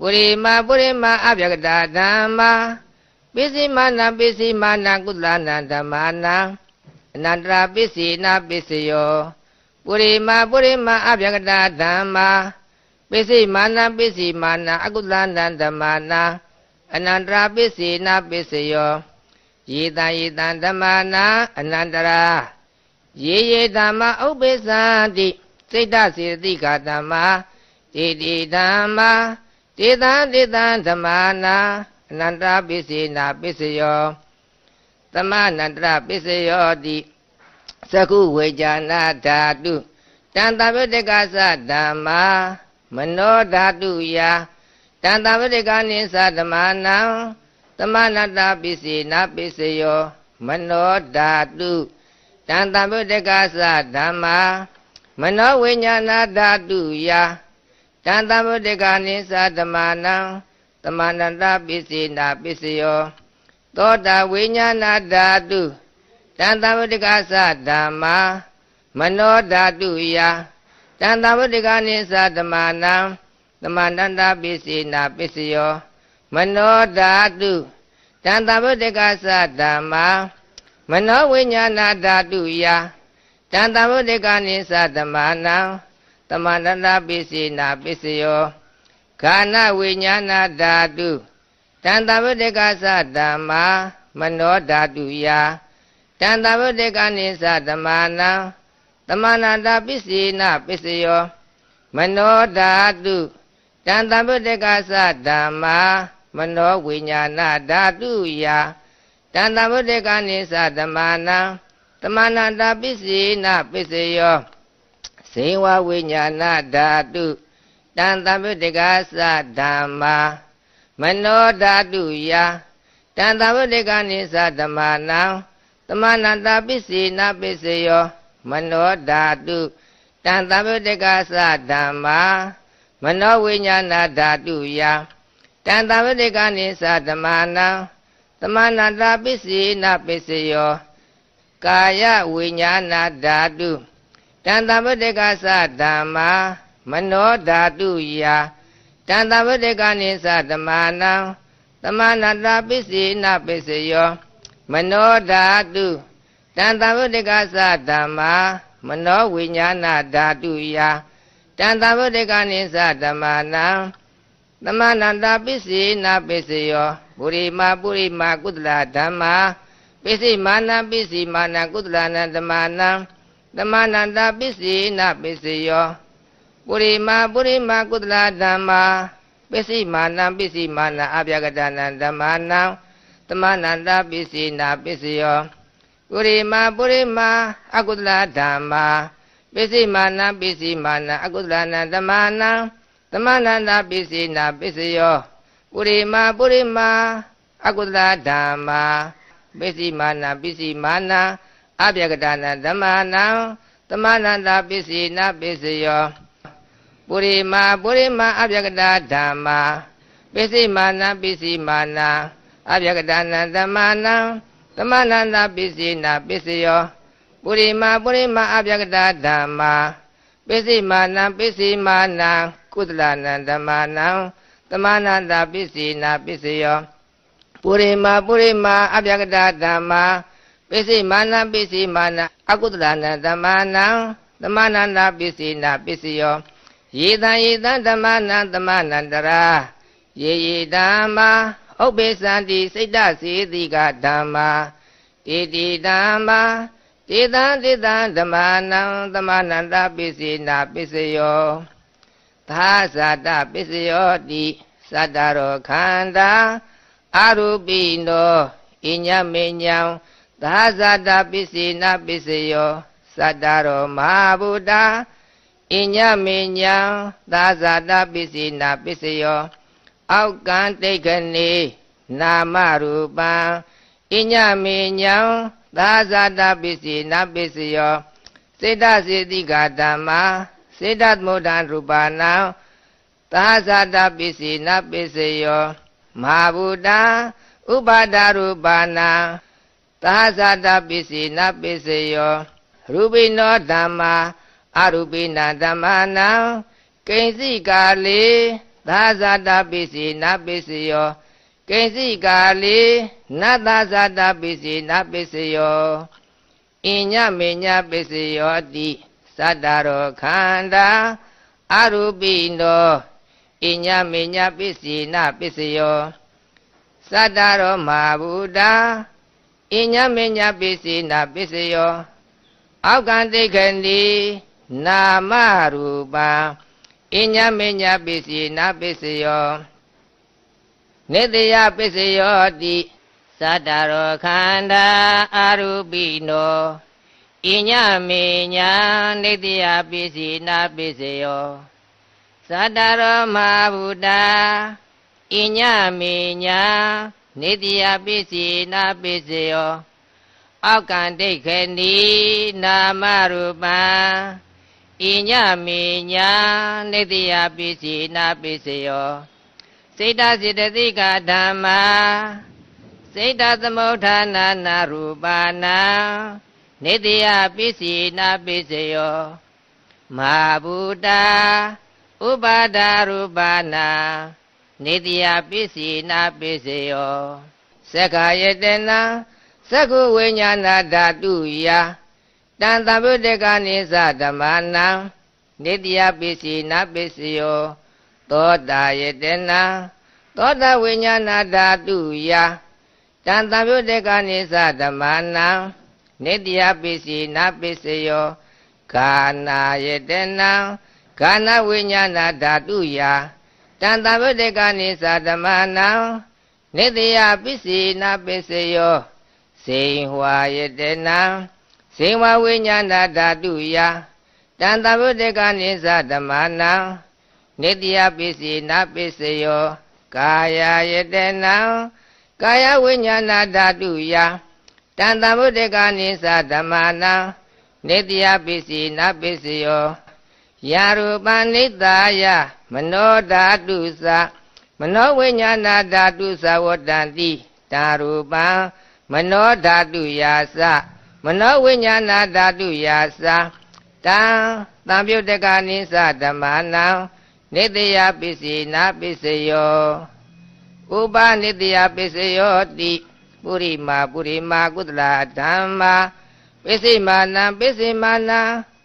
ပုရိမာပုရိမာအပြကတာဓမ္မာပစ္စည်းမာနာပစ္စည်းမာနာကုသလနာဓမ္မာနာအနန္တရာပစ္စည်းနာပစ္စယောပုရိမာပုရိမာအပြကတာဓမ္မာပစ္စည်းမာနာပစ္စည်းမာနာအကုသလနာဓမ္မာနာအနန္တရာပစ္စည်းနာပစ္စယောယေတံယေတံဓမ္မာနာအနန္တရာယေယေဓမ္မဥပ္ပိသံတိစိတ်တစေတိကာဓမ္မာတိတိဓမ္မာတေသံတေသံဓမ္မာနာအနန္တပိစေနာပိစယောသမနန္တပိစယောတိသကုဝေဇာနာဓာတုတန်တပတိကသဓမ္မာမနောဓာတုယာတန်တပတိကနိသဓမ္မာနံသမနန္တပိစေနာပိစယောမနောဓာတုတန်တပတိကသဓမ္မာမနောဝိညာဏဓာတုယာတံတဗုဒ္ဓကာနိသဓမ္မာနံတမန္တပစ္စေနာပစ္စယောသောတာဝိညာဏဓာတုတံတဗုဒ္ဓကာသဓမ္မာမနောဓာတုယတံတဗုဒ္ဓကာနိသဓမ္မာနံတမန္တပစ္စေနာပစ္စယောမနောဓာတုတံတဗုဒ္ဓကာသဓမ္မာမနောဝိညာဏဓာတုယတံတဗုဒ္ဓကာနိသဓမ္မာနံတမန္တနာပိစိနာပိစယောခန္ဓာဝိညာဏဓာတုတန်တဝတကသဓမ္မာမနောဓာတုယာတန်တဝတကနိသဓမ္မာနံတမန္တပိစိနာပိစယော မနောဓာတုတန်တဝတကသဓမ္မာမနောဝိညာဏဓာတုယာတန်တဝတကနိသဓမ္မာနံတမန္တပိစိနာပိစယောဇိဝဝိညာဏဓာတုတန်တပိတကသဓမ္မာမနောဓာတုယတန်တပိတကနိသဓမ္မာနံသမဏန္တပစ္စေနပစ္စယော မနောဓာတုတန်တပိတကသဓမ္မာမနောဝိညာဏဓာတုယတန်တပိတကနိသဓမ္မာနံသမဏန္တပစ္စေနပစ္စယောကာယဝိညာဏဓာတုတန်တဗုဒ္ဓကသဓမ္မာမနောဓာတုယာတန်တဗုဒ္ဓကနိသဓမ္မာနံတမနာတာပိစိနပိစယော မနောဓာတုတန်တဗုဒ္ဓကသဓမ္မာမနောဝိညာဏဓာတုယာတန်တဗုဒ္ဓကနိသဓမ္မာနံတမနန္တာပိစိနာပိစယောပုရိမာပုရိမာကုသလဓမ္မာပိစိမာနံပိစိမာနံကုသလနံဓမ္မာနံဓမ္မနန္တပစ္စည်းနာပစ္စယောပုရိမာပုရိမာကုသလဓမ္မာပစ္စည်းမာနံပစ္စည်းမာနအပြကတနံဓမ္မနံဓမ္မနန္တပစ္စည်းနာပစ္စယောပုရိမာပုရိမာအကုသလဓမ္မာပစ္စည်းမာနံပစ္စည်းမာနအကုသလနံဓမ္မနံဓမ္မနန္တပစ္စည်းနာပစ္စယောပုရိမာပုရိမာအကုသလဓမ္မာပစ္စည်းမာနပစ္စည်းမာနအပြကတနာဓမ္မနံဓမ္မနန္တာပစ္စည်းနာပစ္စယောပုရိမာပုရိမာအပြကတဓမ္မာပစ္စည်းမာနပစ္စည်းမာနအပြကတနာဓမ္မနံဓမ္မနန္တာပစ္စည်းနာပစ္စယောပုရိမာပုရိမာအပြကတဓမ္မာပစ္စည်းမာနပစ္စည်းမာနကုသလနံဓမ္မနံဓမ္မနန္တာပစ္စည်းနာပစ္စယောပုရိမာပုရိမာအပြကတဓမ္မာပိစိမာနပိစိမာနအကုသလနာဓမ္မာနံဓမ္မာနန္ဒပိစိနာပိစိယောယေတံယေတံဓမ္မာနံဓမ္မာနန္တရာယေယေဓမ္မာဥပ္ပေသံတိစိတ်တစေတိကဓမ္မာတေတိဓမ္မာတေတံတေတံဓမ္မာနံဓမ္မာနန္တပိစိနာပိစယောသာဇာတပိစယောတိသတ္တရောခန္ဓာအရူပိနောဣညမေညံသာဇာတာပစ္စေနာပစ္စယောသတ္တရောမဟာဗုဒ္ဓအညမေညာသာဇာတာပစ္စေနာပစ္စယောအောက်ကံတိတ်ခဏေနာမရူပံအညမေညာသာဇာတာပစ္စေနာပစ္စယောစေတစေတိကာဓမ္မာစေတသမုဒ္ဒံရူပနာသာဇာတာပစ္စေနာပစ္စယောမဟာဗုဒ္ဓဥပါဒရူပနာ tzz zio rụbodama arụbndamana kzidazadabizi naizio kezigali nadazadabizi na Na yọ. bizio inyaminya yọ dị sadarọ ganda arụbino inyaminya bizi na yọ. sadarọma buda zogadịgdị na marụba inyayaz zo dzo d zadgadaarụbino inyaminya didya bịzi na ndị ndị ya ya dị. Sadara Sadara na-abịasị biziyo sadaroma bụda inyaminya နေတိယပိစီနာပိစီယောအောက်ကံဒိဋ္ဌေနိနာမရူပံဣညမေညာနေတိယပိစီနာပိစီယောစေတစေတသိကဓမ္မာစေတသမုဋ္ဌာနာနာရူပနာနေတိယပိစီနာပိစီယောမဟာဘူတာဥပါဒရူပနာနေတရာပိစီနာပိစေယောသက္ခာယတနာသက္ခုဝိညာဏဓာတုယာတန်တဗုဒ္ဓကနိသဓမ္မနံနေတရာပိစီနာပိစေယောသောတာယတနာသောတာဝိညာဏဓာတုယာတန်တဗုဒ္ဓကနိသဓမ္မနံနေတရာပိစီနာပိစေယောကာနာယတနာကာနာဝိညာဏဓာတုယာတန်တဗုဒ္ဓကနိသာဓမ္မနံနိတယပစ္စီနာပစ္စယောစေဟွာယတနံစေဝဝိညာဏဓာတုယတန်တဗုဒ္ဓကနိသာဓမ္မနံနိတယပစ္စီနာပစ္စယောကာယယတနံကာယဝိညာဏဓာတုယတန်တဗုဒ္ဓကနိသာဓမ္မနံနိတယပစ္စီနာပစ္စယောယာရူပနိတာယမနောဓာတုသမနောဝိညာဏဓာတုသဝတ္တံတိဒါရူပံမနောဓာတုယာသမနောဝိညာဏဓာတုယာသတံတံပြုတ်တကနိစ္စဓမ္မနံနိတယပစ္စည်းနာပစ္စယောဥပနိတယပစ္စယောတိပုရိမာပုရိမာကုသလာဓမ္မာပစ္စည်းမာနံပစ္စည်းမာနံ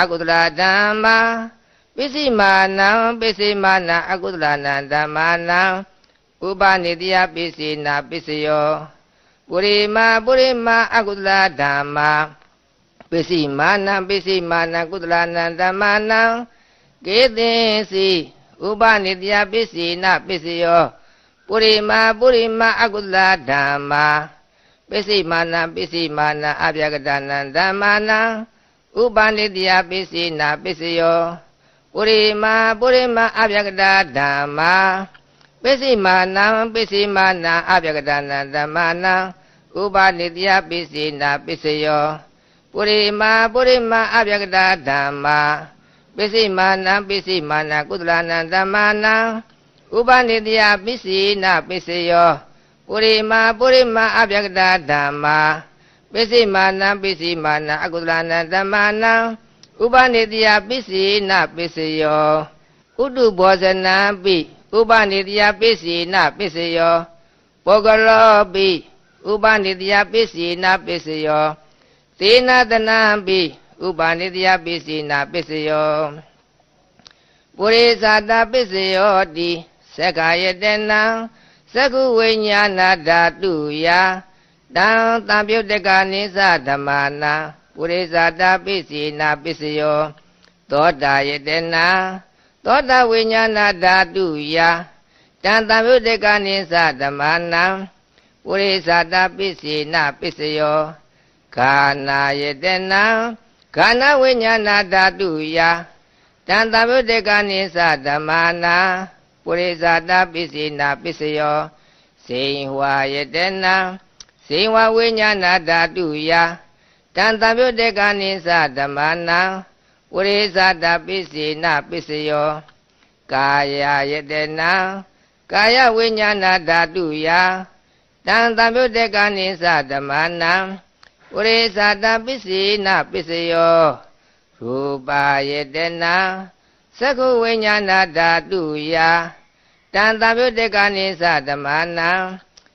အကုသလဓမ္မာပစ္စည်းမာနံပစ္စည်းမာနံအကုသလနံဓမ္မာနံဥပနိတယပစ္စည်းနာပစ္စယောပုရိမာပုရိမာအကုသလဓမ္မာပစ္စည်းမာနံပစ္စည်းမာနံကုသလနံဓမ္မာနံကေသင်စီဥပနိတယပစ္စည်းနာပစ္စယောပုရိမာပုရိမာအကုသလဓမ္မာပစ္စည်းမာနံပစ္စည်းမာနံအပြကတနံဓမ္မာနံဥပနိတယပိစိနာပိစယောပုရိမာပုရိမာအဗျကတာဓမ္မာပိစိမာနံပိစိမာနံအဗျကတာနံဓမ္မာနံဥပနိတယပိစိနာပိစယောပုရိမာပုရိမာအဗျကတာဓမ္မာပိစိမာနံပိစိမာနံကုသလနံဓမ္မာနံဥပနိတယပိစိနာပိစယောပုရိမာပုရိမာအဗျကတာဓမ္မာပစ္စည်းမာနံပစ္စည်းမာနံအကုသလနံတမာနံဥပနေတယပစ္စည်းနပစ္စယောဥတုဘောဇနံပိဥပနေတယပစ္စည်းနပစ္စယောပောကလောပိဥပနေတယပစ္စည်းနပစ္စယောသေနတနံပိဥပနေတယပစ္စည်းနပစ္စယောပုရိသတာပစ္စယောတိသက္ကာယတနံသကုဝိညာဏဓာတုယာတံတံပြုတ်တကနိသဓမ္မာနာပုရိသတာပိစီနာပစ္စယောသောတာယတနာသောတာဝိညာဏဓာတုယတံတံပြုတ်တကနိသဓမ္မာနာပုရိသတာပိစီနာပစ္စယောခာနာယတနာခန္ဓာဝိညာဏဓာတုယတံတံပြုတ်တကနိသဓမ္မာနာပုရိသတာပိစီနာပစ္စယောစေဟဝယတနာဇိဝဝိညာဏဓာတုယတန်တံပြုတ်တေကနိသဓမ္မနာဝရိဇာတပိစိနပိစယောကာယယတနာကာယဝိညာဏဓာတုယတန်တံပြုတ်တေကနိသဓမ္မနာဝရိဇာတပိစိနပိစယောရူပယတနာသကုဝိညာဏဓာတုယတန်တံပြုတ်တေကနိသဓမ္မနာ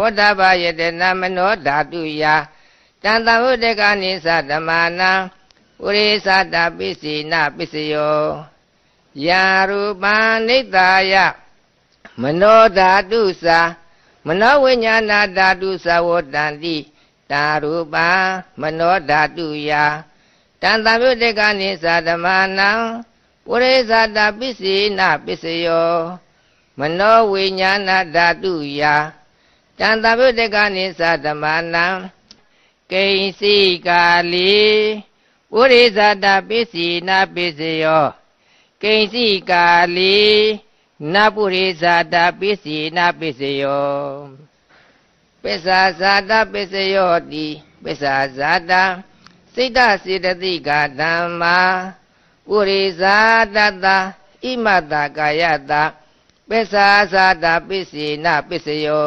ခောတပယတနာမနောဓာတုယာတန်တဟုတ်တကနိသဓမ္မာနံဝရိသတာပိစီနာပိစယောယာရူပံနိတာယမနောဓာတုသာမနောဝိညာဏဓာတုသဝတံတိတာရူပံမနောဓာတုယာတန်တမြုတကနိသဓမ္မာနံဝရိသတာပိစီနာပိစယောမနောဝိညာဏဓာတုယာ andadgzdmaa zs zkesi galinabụrz dabisị nabiziyọ kpịsa zdbizyọdị kpesa z dasid siddga dama kpụrụza dda imadagaya da kpịsa azadabisị na gbịsịyo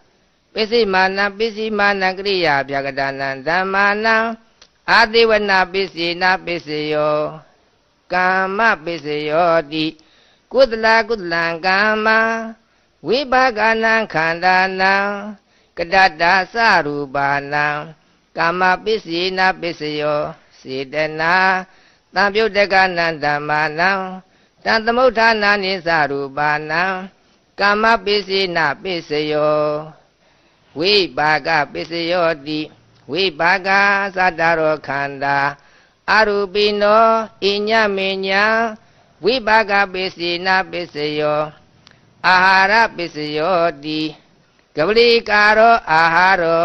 ပိစိမာနပိစိမာနကရိယာဗျာကဒါနံဓမ္မာနံအာတိဝနာပိစိနာပိစယောကာမပိစယောတိကုသလကုသလံကာမဝိပါကနာခန္ဓာနံကတတာသရူပါနံကာမပိစိနာပိစယောစေတနာတံပြုတ်တကနံဓမ္မာနံတံသမုဋ္ဌာနာနိသရူပါနံကာမပိစိနာပိစယော zd g zadarokanda arụbino inyaminya wibgbizi na na bizio ahaabiziodi grọ aharọ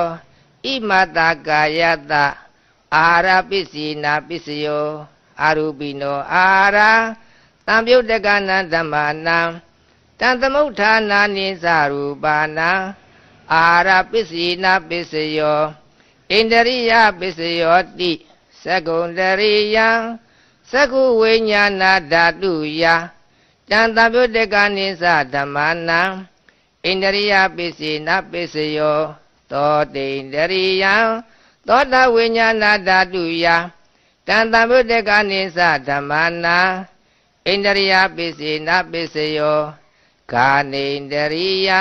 imadagayada aharabizi nbzio ain aaaataddanaịzrụana အာဟာရပစ္စည်းနာပစ္စယောဣန္ဒရိယပစ္စယောတိသကုံတရိယံသကုဝိညာဏဓာတုယတံတဗုဒ္ဓကနိသဓမ္မနံဣန္ဒရိယပစ္စည်းနာပစ္စယောသောတိန္ဒရိယံသောတဝိညာဏဓာတုယတံတဗုဒ္ဓကနိသဓမ္မနံဣန္ဒရိယပစ္စည်းနာပစ္စယောကာနိန္ဒရိယံ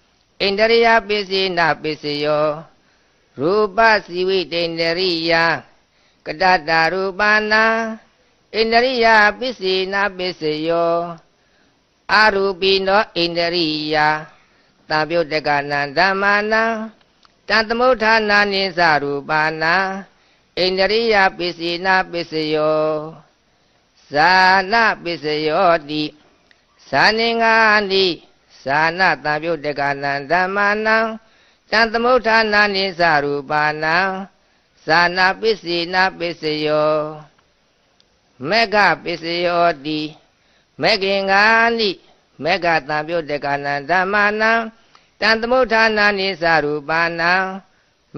ဣန္ဒြိယပစ္စေနပစ္စယောရူပစီဝိတ္တဣန္ဒြိယကတတာရူပနာဣန္ဒြိယပစ္စေနပစ္စယောအရူပိနောဣန္ဒြိယတာပြုတ်တကနံဓမ္မနာတသမုဋ္ဌာနာနိသရူပနာဣန္ဒြိယပစ္စေနပစ္စယောဇာနပစ္စယောတိဇာနေငါနိဇာနတံပြုတ်တကနံဓမ္မနံတံသမုဋ္ဌာနာနိသရူပနံဇာနာပစ္စေနာပစ္စယောမက္ခပစ္စယောတိမက္ခင်္ဂာနိမက္ခတံပြုတ်တကနံဓမ္မနံတံသမုဋ္ဌာနာနိသရူပနံ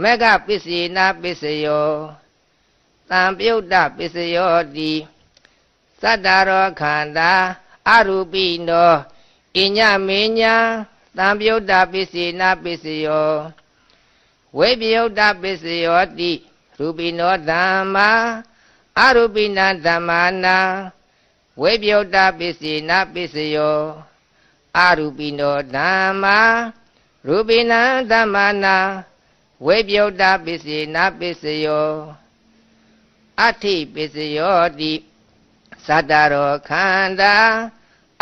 မက္ခပစ္စေနာပစ္စယောတံပြုတ်တပစ္စယောတိသတ္တရောခန္ဓာအရူပိနော inyaminya dabịdz zo wedzodma arụbida webi dbzi nbzio arụbindama rụbindamana webie ụdabizi nabịzio atibezioodịzadara okanda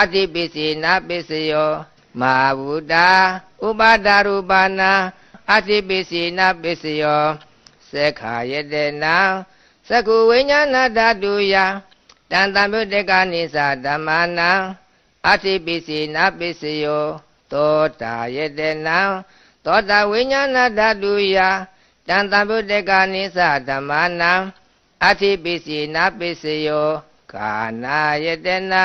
အတိပိစေနာပိစယောမဟာဗုဒ္ဓဥပါဒရူပနာအတိပိစေနာပိစယောစေခာယတနာသကုဝိညာဏဓာတုယတန်တံဗုဒ္ဓကနိစ္စဓမ္မနာအတိပိစေနာပိစယောသောတာယတနာသောတာဝိညာဏဓာတုယတန်တံဗုဒ္ဓကနိစ္စဓမ္မနာအတိပိစေနာပိစယောကာနာယတနာ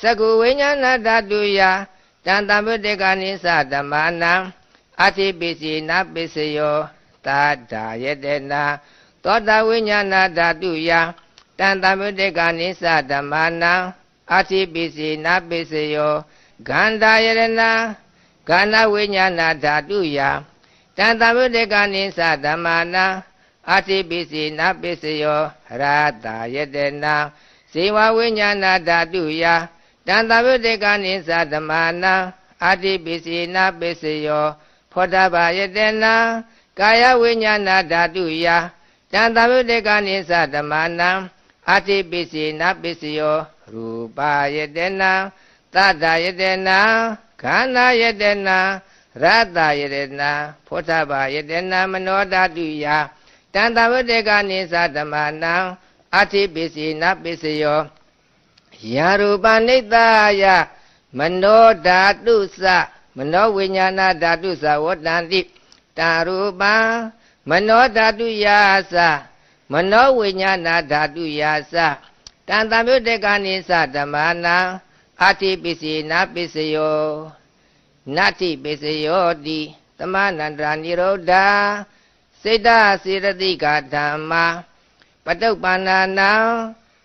စကုဝိညာဏဓာတုယတန်တံပတေကနိသဓမ္မနံအတိပိစီနာပိစယောသာဒာယတနာသောတဝိညာဏဓာတုယတန်တံပတေကနိသဓမ္မနံအတိပိစီနာပိစယောဂန္ဓာယရဏဂန္ဓဝိညာဏဓာတုယတန်တံပတေကနိသဓမ္မနံအတိပိစီနာပိစယောရာတာယတနာဇေဝဝိညာဏဓာတုယတန်တဗုဒ္ဓကနိသဓမ္မာနာအာတိပိစီနာပိစယောဖောတဘာယတနာကာယဝိညာဏဓာတုယတန်တဗုဒ္ဓကနိသဓမ္မာနာအာတိပိစီနာပိစယောရူပယတနာသတ္တယတနာခန္ဓာယတနာရတ္တယတနာဖောတဘာယတနာမနောဓာတုယတန်တဗုဒ္ဓကနိသဓမ္မာနာအာတိပိစီနာပိစယောယာရူပနိတယမနောဓာတုသမနောဝိညာဏဓာတုသဝတ္တန္တိတာရူပံမနောဓာတုယာသမနောဝိညာဏဓာတုယာသတန်တံမြုတ်တကနိသဓမ္မနာအာတိပစ္စည်းနာပစ္စယောနတ္တိပစ္စယောတိတမနန္တရာနိရောဓာစေတစေရတိကဓမ္မာပတုပ္ပန္နာနံ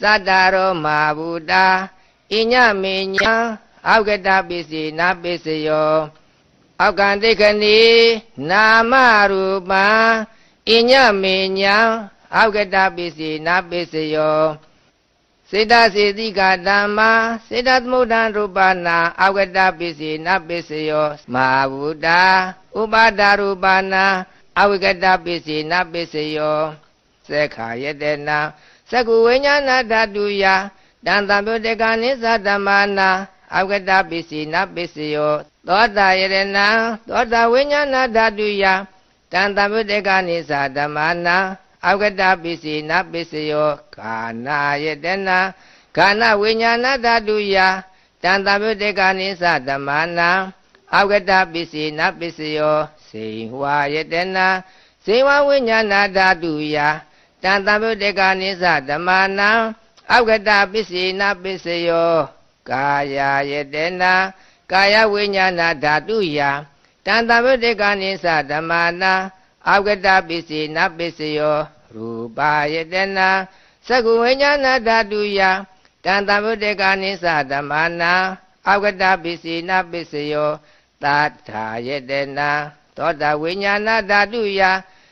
Sattaro Mahabhuta Inya Minya Aukata Pisi Na Pisi Yo Aukantikani Namarupa na ma Aukata Pisi Na Pisi Yo Siddha Siddhi Gadama Siddha Smudhan Rupa Na Aukata Pisi Na Pisi Yo Mahabhuta Upada Rupa Na Aukata Pisi Na Pisi Yo Sekhayate Na Na သကုဝိညာဏဓာတုယတန်တံပြုတကနိသဓမ္မာနာအဝကတပိစီနပိစယောသောတာယရဏံသောတာဝိညာဏဓာတုယတန်တံပြုတကနိသဓမ္မာနာအဝကတပိစီနပိစယောကာနာယတနာကာနဝိညာဏဓာတုယတန်တံပြုတကနိသဓမ္မာနာအဝကတပိစီနပိစယောစေဝါယတနာစေဝဝိညာဏဓာတုယတံတံဗုဒ္ဓကာနိသဓမ္မာနံဩက္ကတပစ္စေနပစ္စယောကာယယတနာကာယဝိညာဏဓာတုယတံတံဗုဒ္ဓကာနိသဓမ္မာနံဩက္ကတပစ္စေနပစ္စယောရူပယတနာသကုဝိညာဏဓာတုယတံတံဗုဒ္ဓကာနိသဓမ္မာနံဩက္ကတပစ္စေနပစ္စယောသာထာယတနာသောတာဝိညာဏဓာတုယ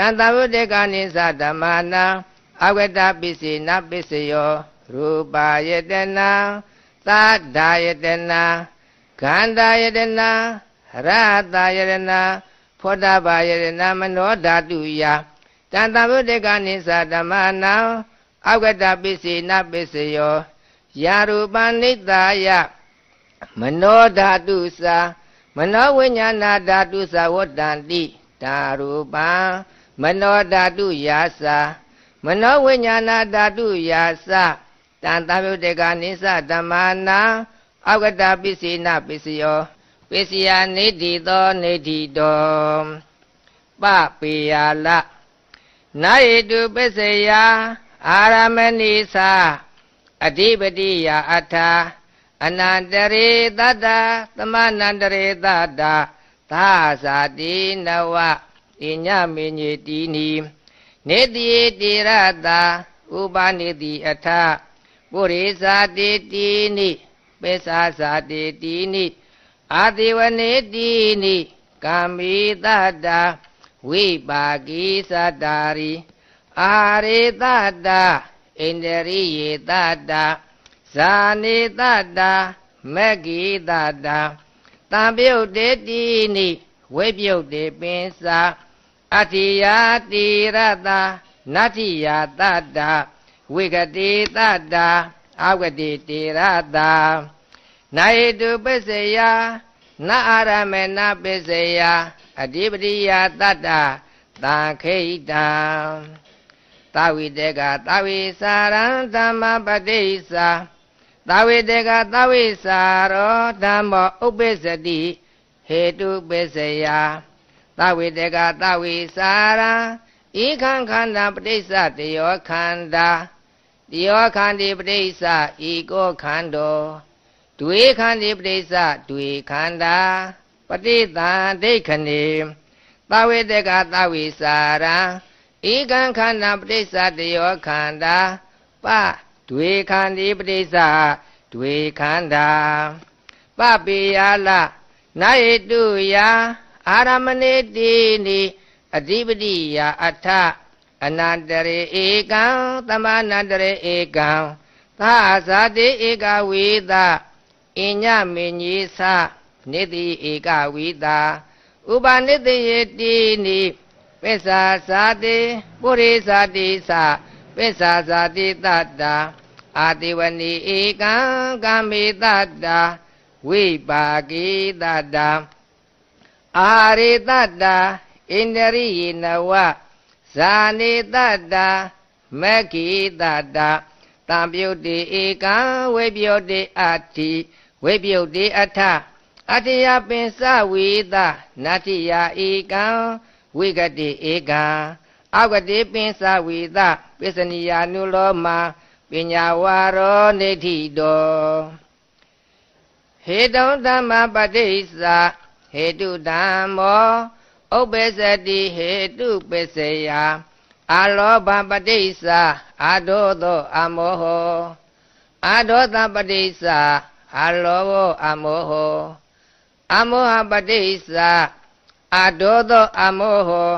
တန်တဗုဒ္ဓကနိသဓမ္မနာအဝတ္တပစ္စေနပစ္စယောရူပယတနာသာဓာယတနာခန္ဓာယတနာရဟတာယတနာဖောတဘာယတနာမနောဓာတုယတန်တဗုဒ္ဓကနိသဓမ္မနာအဝတ္တပစ္စေနပစ္စယောယာရူပနိတ္ယမနောဓာတုစာမနောဝိညာဏဓာတုစာဝတ္တန်တိဒါရူပံမနောဓာတုယာသမနောဝိညာဏဓာတုယာသတန်တဗုဒ္ဓကနိစ္စဓမ္မာနာဩကတပိစိနပိစယောပိစယာနေတိသော နေတိတောပပေယာလနာယေတုပစ္စယာအာရမဏိသာအဓိပတိယာအထာအနန္တရေတတသမနန္တရေတတသာဇာတိနဝဣညမေညေတိနီနေတိေတိရတာဥပါနေတိအထပုရိသတိတိနိပိသသတိတိနိအာတိဝနေတိနိကာမိတတာဝိပါကိသတာရိအာရေတတာဣန္ဒရိယေတတာဇာနေတတာမဂ္ဂိတတာတံပြုတ်တေတိနိဝိပြုတ်တေပင်စာ atịya tịraada na tịya dada wigtada agwadtịrda na-edogbezeya na aramnagbezeya aya aa takdaza taidgadasaradama ogbezedi hedogbeze ya သဝေတကသဝေစာရာဤခံခန္ဓာပဋိစ္စတယောခန္ဓာတယောခန္တိပဋိစ္စဤကောခန္ဓာဒွေခန္တိပဋိစ္စဒွေခန္ဓာပฏิတံဒိဋ္ဌနေသဝေတကသဝေစာရာဧကံခန္ဓာပฏิစ္စတယောခန္ဓာပဒွေခန္တိပฏิစ္စဒွေခန္ဓာပပိယလနာယေတုယာအာရမဏေတိနိအဓိပတိယာအထအနန္တရေဧကံသမနန္တရေဧကံသာဇာတိဧကဝေသအညမေညေသနိတိဧကဝေသဥပနိတိယတိနိပစ္ဆာဇာတိပုရိဇာတိသပစ္ဆာဇာတိတတ္တာအာတိဝဏီဧကံကာမေတ္တာဝိပါကိတ္တာ dada, aridadainryinaw zaandada magidada tab d iga webi ụdị at atia bisa d na ya ịga ta iga wgg aabisa wid ya nụlọ ma pinyewroddo hiddz ဟေတုဓမ္မောဥပ္ပစတိဟေတုပစ္စယအာလောဘပတိစ္ဆာအာဒောသောအမောဟောအာဒောသပတိစ္ဆာအာလောဘောအမောဟောအမောဟပတိစ္ဆာအာဒောသောအမောဟော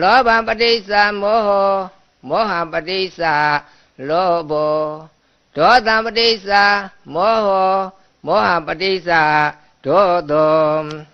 လောဘပတိစ္ဆာမောဟောမောဟပတိစ္ဆာလောဘောဒေါသပတိစ္ဆာမောဟောမောဟပတိစ္ဆာဒေါသော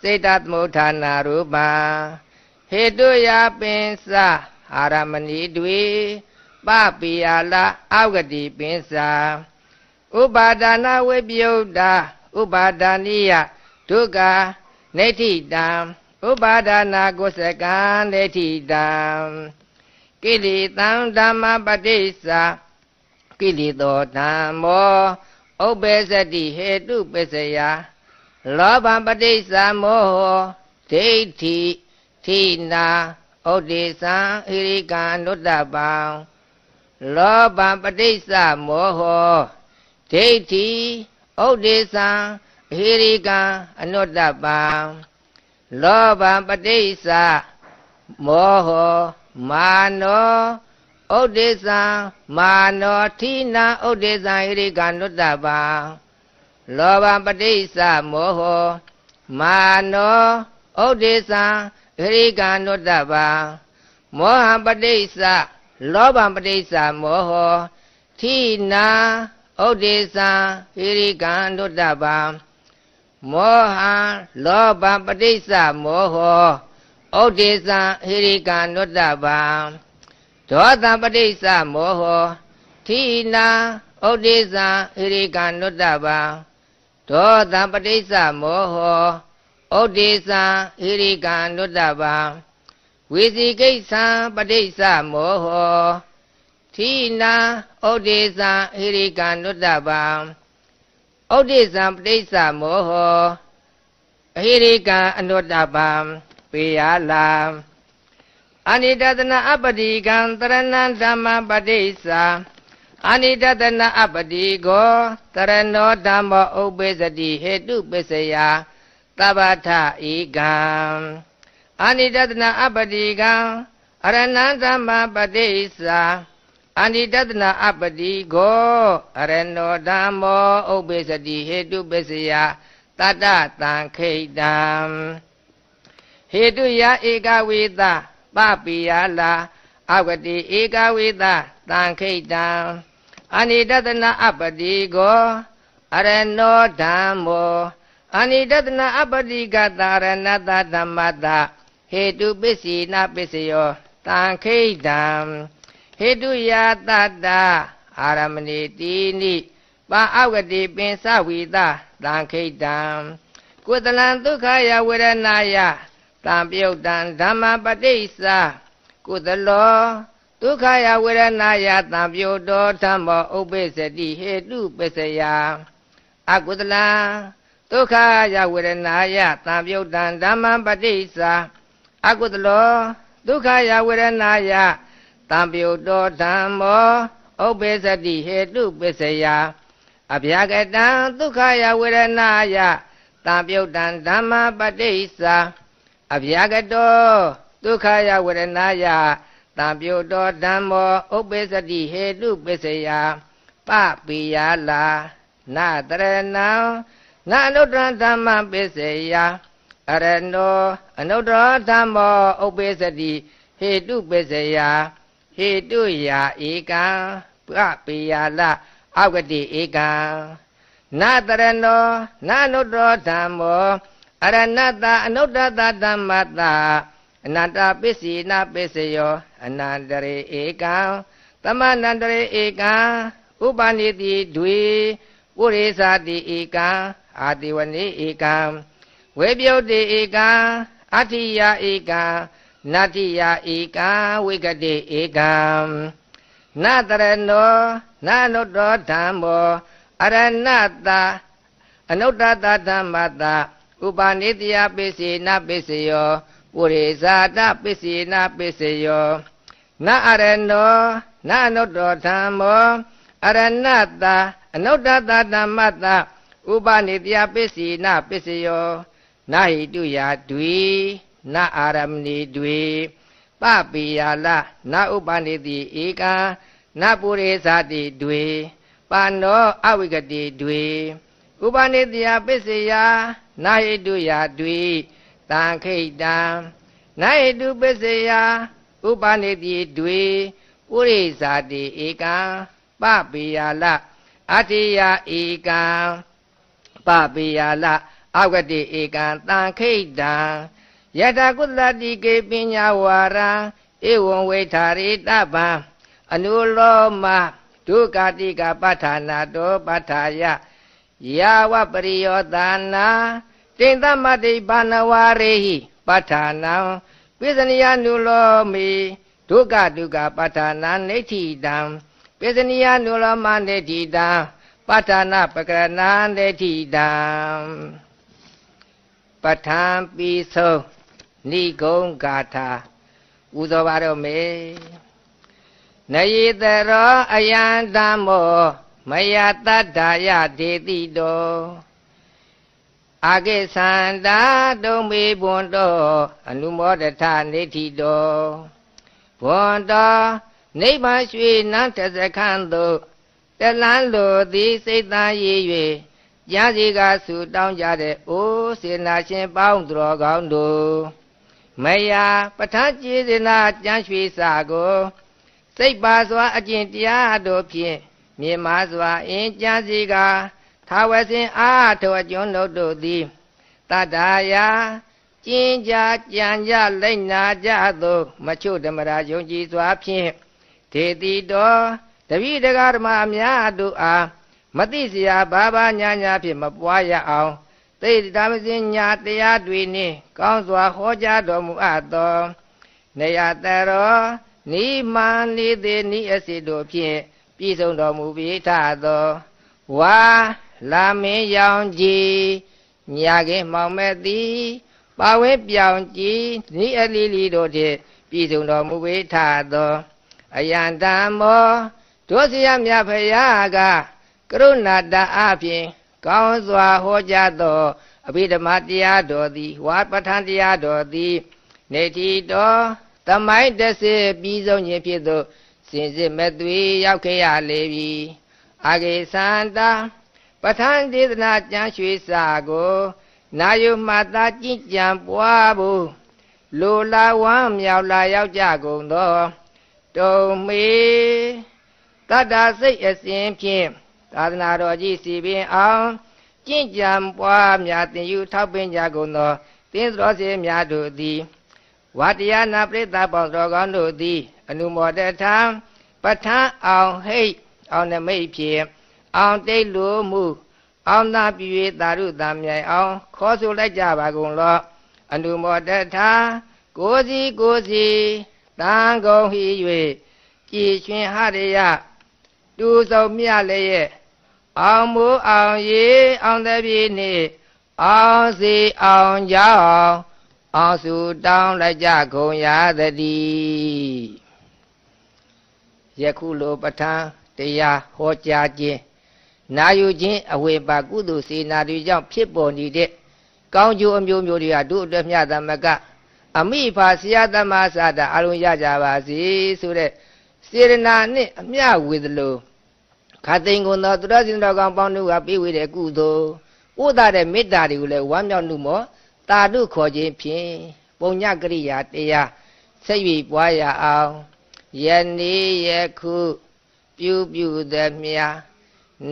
stated motor na roman edo ya pincer ara mene dwi papi ala awidi pincer uba dana wee biyo da uba daniya toga lady down uba dana gose kan lady down kilita dama bade isa kilita damo obeese di edo pese ya လောဘပဋိစ္စမောဟောဒိဋ္ဌိထိနာဩဒေသံဣရိကံနုတ္တပံလောဘပဋိစ္စမောဟောဒိဋ္ဌိဩဒေသံဣရိကံအနုတ္တပံလောဘပဋိစ္စမောဟောမာနောဩဒေသံမာနောထိနာဩဒေသံဣရိကံနုတ္တပံလောဘပဋိစ္စမောဟမာနောဥဒိသံဂရိကံနုတ္တပါမောဟပဋိစ္စလောဘပဋိစ္စမောဟထိနာဥဒိသံဂရိကံနုတ္တပါမောဟလောဘပဋိစ္စမောဟဥဒိသံဟိရိကံနုတ္တပံဒောတပဋိစ္စမောဟထိနာဥဒိသံဟိရိကံနုတ္တပံဒေါသပဋိစ္စမောဟဩဒေသံဣရိကံလွတ်တဗံဝေစီကိစ္စံပဋိစ္စမောဟသီနာဩဒေသံဣရိကံလွတ်တဗံဩဒေသံပဋိစ္စမောဟအဟိရိကံအနုတ္တပံပေယလာအနိတတနာအပတိကံတရဏံဓမ္မပဋိစ္စအာနိတတနာအပတိကောတရဏောဓမ္မောဥပ္ပေသတိဟေတုပစ္စယသဗ္ဗထဧကံအာနိတတနာအပတိကံအရဏံသမ္မာပတိစာအာနိတတနာအပတိကောအရဏောဓမ္မောဥပ္ပေသတိဟေတုပစ္စယတတတံခိတံဟေတုယဧကဝေသပပိယလာအဝတိဧကဝေသတံခိတံအနိတတနာအပတိကောအရနောဓမ္မောအနိတတနာအပတိကတာရဏတဓမ္မတဟေတုပစ္စည်းနာပစ္စယောတံခိတံဟေတုယာတတအာရမဏိတိနိပါအဝတိပင်စဝိသတံခိတံကုသလံဒုက္ခယဝေရဏယတံပြုတ်တံဓမ္မပတိစ္ဆကုသလောဒုက္ခယဝေရဏယသံပြုတောဓမ္မောဥပိစတိဟေတုပစ္စယအကုသလံဒုက္ခယဝေရဏယသံပြုတံဓမ္မပတိစ္ဆာအကုသလောဒုက္ခယဝေရဏယသံပြုတောဓမ္မောဥပိစတိဟေတုပစ္စယအဗျာကတံဒုက္ခယဝေရဏယသံပြုတံဓမ္မပတိစ္ဆာအဗျာကတောဒုက္ခယဝေရဏယတံပြုတောဓမ္မောဥပ္ပစ္စတိဟေတုပစ္စယပပိယလာနတရဏံနအနုတ္တရဓမ္မပစ္စယအရဏောအနုတ္တရဓမ္မောဥပ္ပစ္စတိဟေတုပစ္စယဟေတုယာဧကံပပိယလာအဂတိဧကံနတရဏောနအနုတ္တရဓမ္မောအရဏတအနုတ္တတဓမ္မတအနတပစ္စည်းနာပစ္စယောအနန္တရေဧကံသမဏန္တရေဧကံဥပနိတိတွေပုရိသတိဧကံအာတိဝနေဧကံဝေပြုတ်တိဧကံအတ္တိယဧကံနတ္တိယဧကံဝိကတိဧကံနတရနော နနုတ္တောဓမ္မောအရဏတာအနုတ္တတဓမ္မတာဥပနိတယပိစေနပိစယောပုရိသတာပစ္စေနာပစ္စယောနာအရဏောနာအနုတ္တောဓမ္မောအရဏတာအနုတ္တတာဓမ္မတာဥပနိတယပစ္စေနာပစ္စယောနာဟိတုယာဒွေနာအာရမဏိဒွေပပိယာလနာဥပနိတိဧကံနာပုရိသတိဒွေပါနောအဝိကတိဒွေဥပနိတယပစ္စယနာဟိတုယာဒွေ na edubezeya ụbanddu urzad gal adya igababala agagatakdayadguladgbnyara iwowetardabnụloma dogdg batanado bataya ya wabriaodana တိန်သမတိဘာနဝရေဟိပဋ္ဌာနံပိစနိယနုလောမိဒုက္ခဒုက္ခပဋ္ဌာနံနေတိတံပိစနိယနုလောမနေတိတံပဋ္ဌာနပကရဏံနေတိတံပဋ္ဌံပိသောနိဂုံဂါထာဥသောပါတော့မေနယေတရောအယံဓမ္မောမယတတ္တာယဒေတိတောအာကိသန္တာတုံးမေဘွန်တော်အနုမောဒထနေတိတော်ဘွန်တော်နိဗ္ဗာန်ရွှေနန်းတစခန်းသို့တလန်းလိုသည်စိတ်သားရည်၍ကြားစီကဆူတောင်းကြတဲ့အိုးစေနာရှင်ပေါင်းတော်ကောင်းတို့မယာပဋ္ဌာန်းကျေစနာကျမ်းရွှေစာကို စိတ်ပါစွာအကျင့်တရားတို့ဖြင့်မြင်မာစွာ အင်းကြားစီကားထာဝစဉ်အာထောအကျွန်းတို့တို့သည်တတ္တာယာကျင်းကြကြံကြလိုက်နာကြသောမချို့ဓမ္မရာယုံကြည်စွာဖြင့်ဒေတိတော်တပိတကားဓမ္မအများတို့အားမသိစရာဘာဘာညာညာဖြင့်မပွားရအောင်သိတ္တမစဉ်ညာတရားတွေနှင့်ကောင်းစွာဟောကြားတော်မူအပ်သောနေရတရောနိမန်နိသေနိအစီတို့ဖြင့်ပြည့်စုံတော်မူပြီးထသောဝါလာမင်းရောင်ကြည်ညာခင်မောင်မဲ့သည်ပါဝဲပြောင်ကြည်ဤအလီလီတို့ဖြင့်ပြည်စုံတော်မူဝေထသောအယံတမောဒုစရမြဖရာကကရုဏာတအဖြင့်ကောင်းစွာဟောကြားသောအဘိဓမ္မာတရားတော်သည်ဝါပဋ္ဌာန်းတရားတော်သည်နေတိတော်သမိုင်းတဆေပြီးဆုံးခြင်းဖြစ်သောစင်စစ်မဲ့သွေးရောက်ခဲ့ရလေပြီအဂေသန္တာပဋ္ဌာန်းဒေသနာကျမ်းရွှေစာကိုနာယုမှသားကြည်ကြံပွားဖို့လိုလာဝမ်းမြောက်လာရောက်ကြကုန်သောတုံမေတတ္တစိတ်အစဉ်ဖြင့်သာသနာတော်ကြီးစီပင်အောင်ကြင်ကြံပွားများတင်ယူထောက်ပင်ကြကုန်သောသင်္သရောစေများတို့သည်ဝတ္တရားနာပရိသတ်ပေါင်းတော်ကောင်းတို့သည် အနုမောဒထံပဋ္ဌာန်းအောင်ဟိတ်အောင်နမိတ်ဖြင့်အောင်တိတ်လိုမူအောင်သာပြွေသာရုသာမြိုင်အောင် ခေါ်ဆိုလိုက်ကြပါကုန်လော့အနုမောတထာကိုစီကိုစီတန်ကုန်ဟီ၍ကြည်ရှင်ဟရယတူဆုံးမြလည်းရဲ့အောင်မိုးအောင်ရေအောင်သည်ပြည့်နေအောင်စီအောင်ကြောင်းအောင်စုတောင်းလိုက်ကြကုန်ရသတည်းယခုလိုပဋ္ဌာန်းတရားဟောကြားခြင်းနာယူခြင်းအဝေပါကုသိုလ်စေနာတွေကြောင့်ဖြစ်ပေါ်နေတဲ့ကောင်းကျိုးအမျိုးမျိုးတွေဟာတို့အတွက်မြတ်သမက အမိဖာဆရာသမားစာတာအလုံးရကြပါစေဆိုတဲ့စေရနာနဲ့အမျှဝေသလိုခသိန်ကုန်သောသူတော်စင်တော်ကောင်ပေါင်းတို့ကပြေးဝေတဲ့ကုသိုလ်ဥဒတဲ့မေတ္တာတွေကိုလည်းဝမ်းမြောက်မှုမောတာတုခေါ်ခြင်းဖြင့်ပုံညကရိယာတရားဆက်၍ပွားရအောင်ယနေ့ယခုပြုပြုသည်များ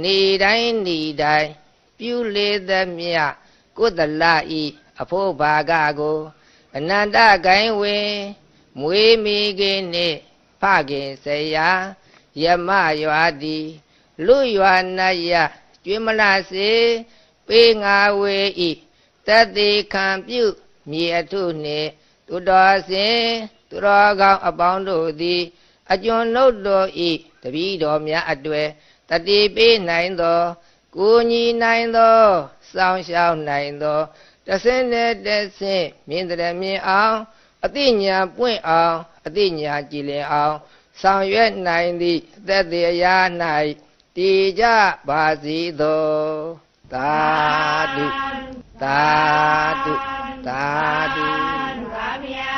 နေတိုင်းနေတိုင်းပြုလေသမျှကုသလဤအဖို့ဘာကကိုအနန္တကိုင်းဝင်မွေးမိခင်နှင့်ဖခင်ဆရာယမရွာသည်လူရွာနတ်ရကျွေးမလစေပေးငါဝေဤတတိခံပြု မြေအထုနှင့်သူတော်စင်သူတော်ကောင်းအပေါင်းတို့သည် အကျွန်ုပ်တို့ဤတပည့်တော်များအတွေ့တတိပေးနိုင်သောကိုညီနိုင်သောစောင်းရှောင်းနိုင်သောတဆင်းနဲ့တဆင်းမြင်တယ်မြင်အောင်အသိဉာဏ်ပွင့်အောင်အသိဉာဏ်ကြည်လင်အောင် ဆောင်ရွက်နိုင်သည့်သက်တရား၌တည်ကြပါစေသောသာဓုသာဓုသာဓုသာဗျာ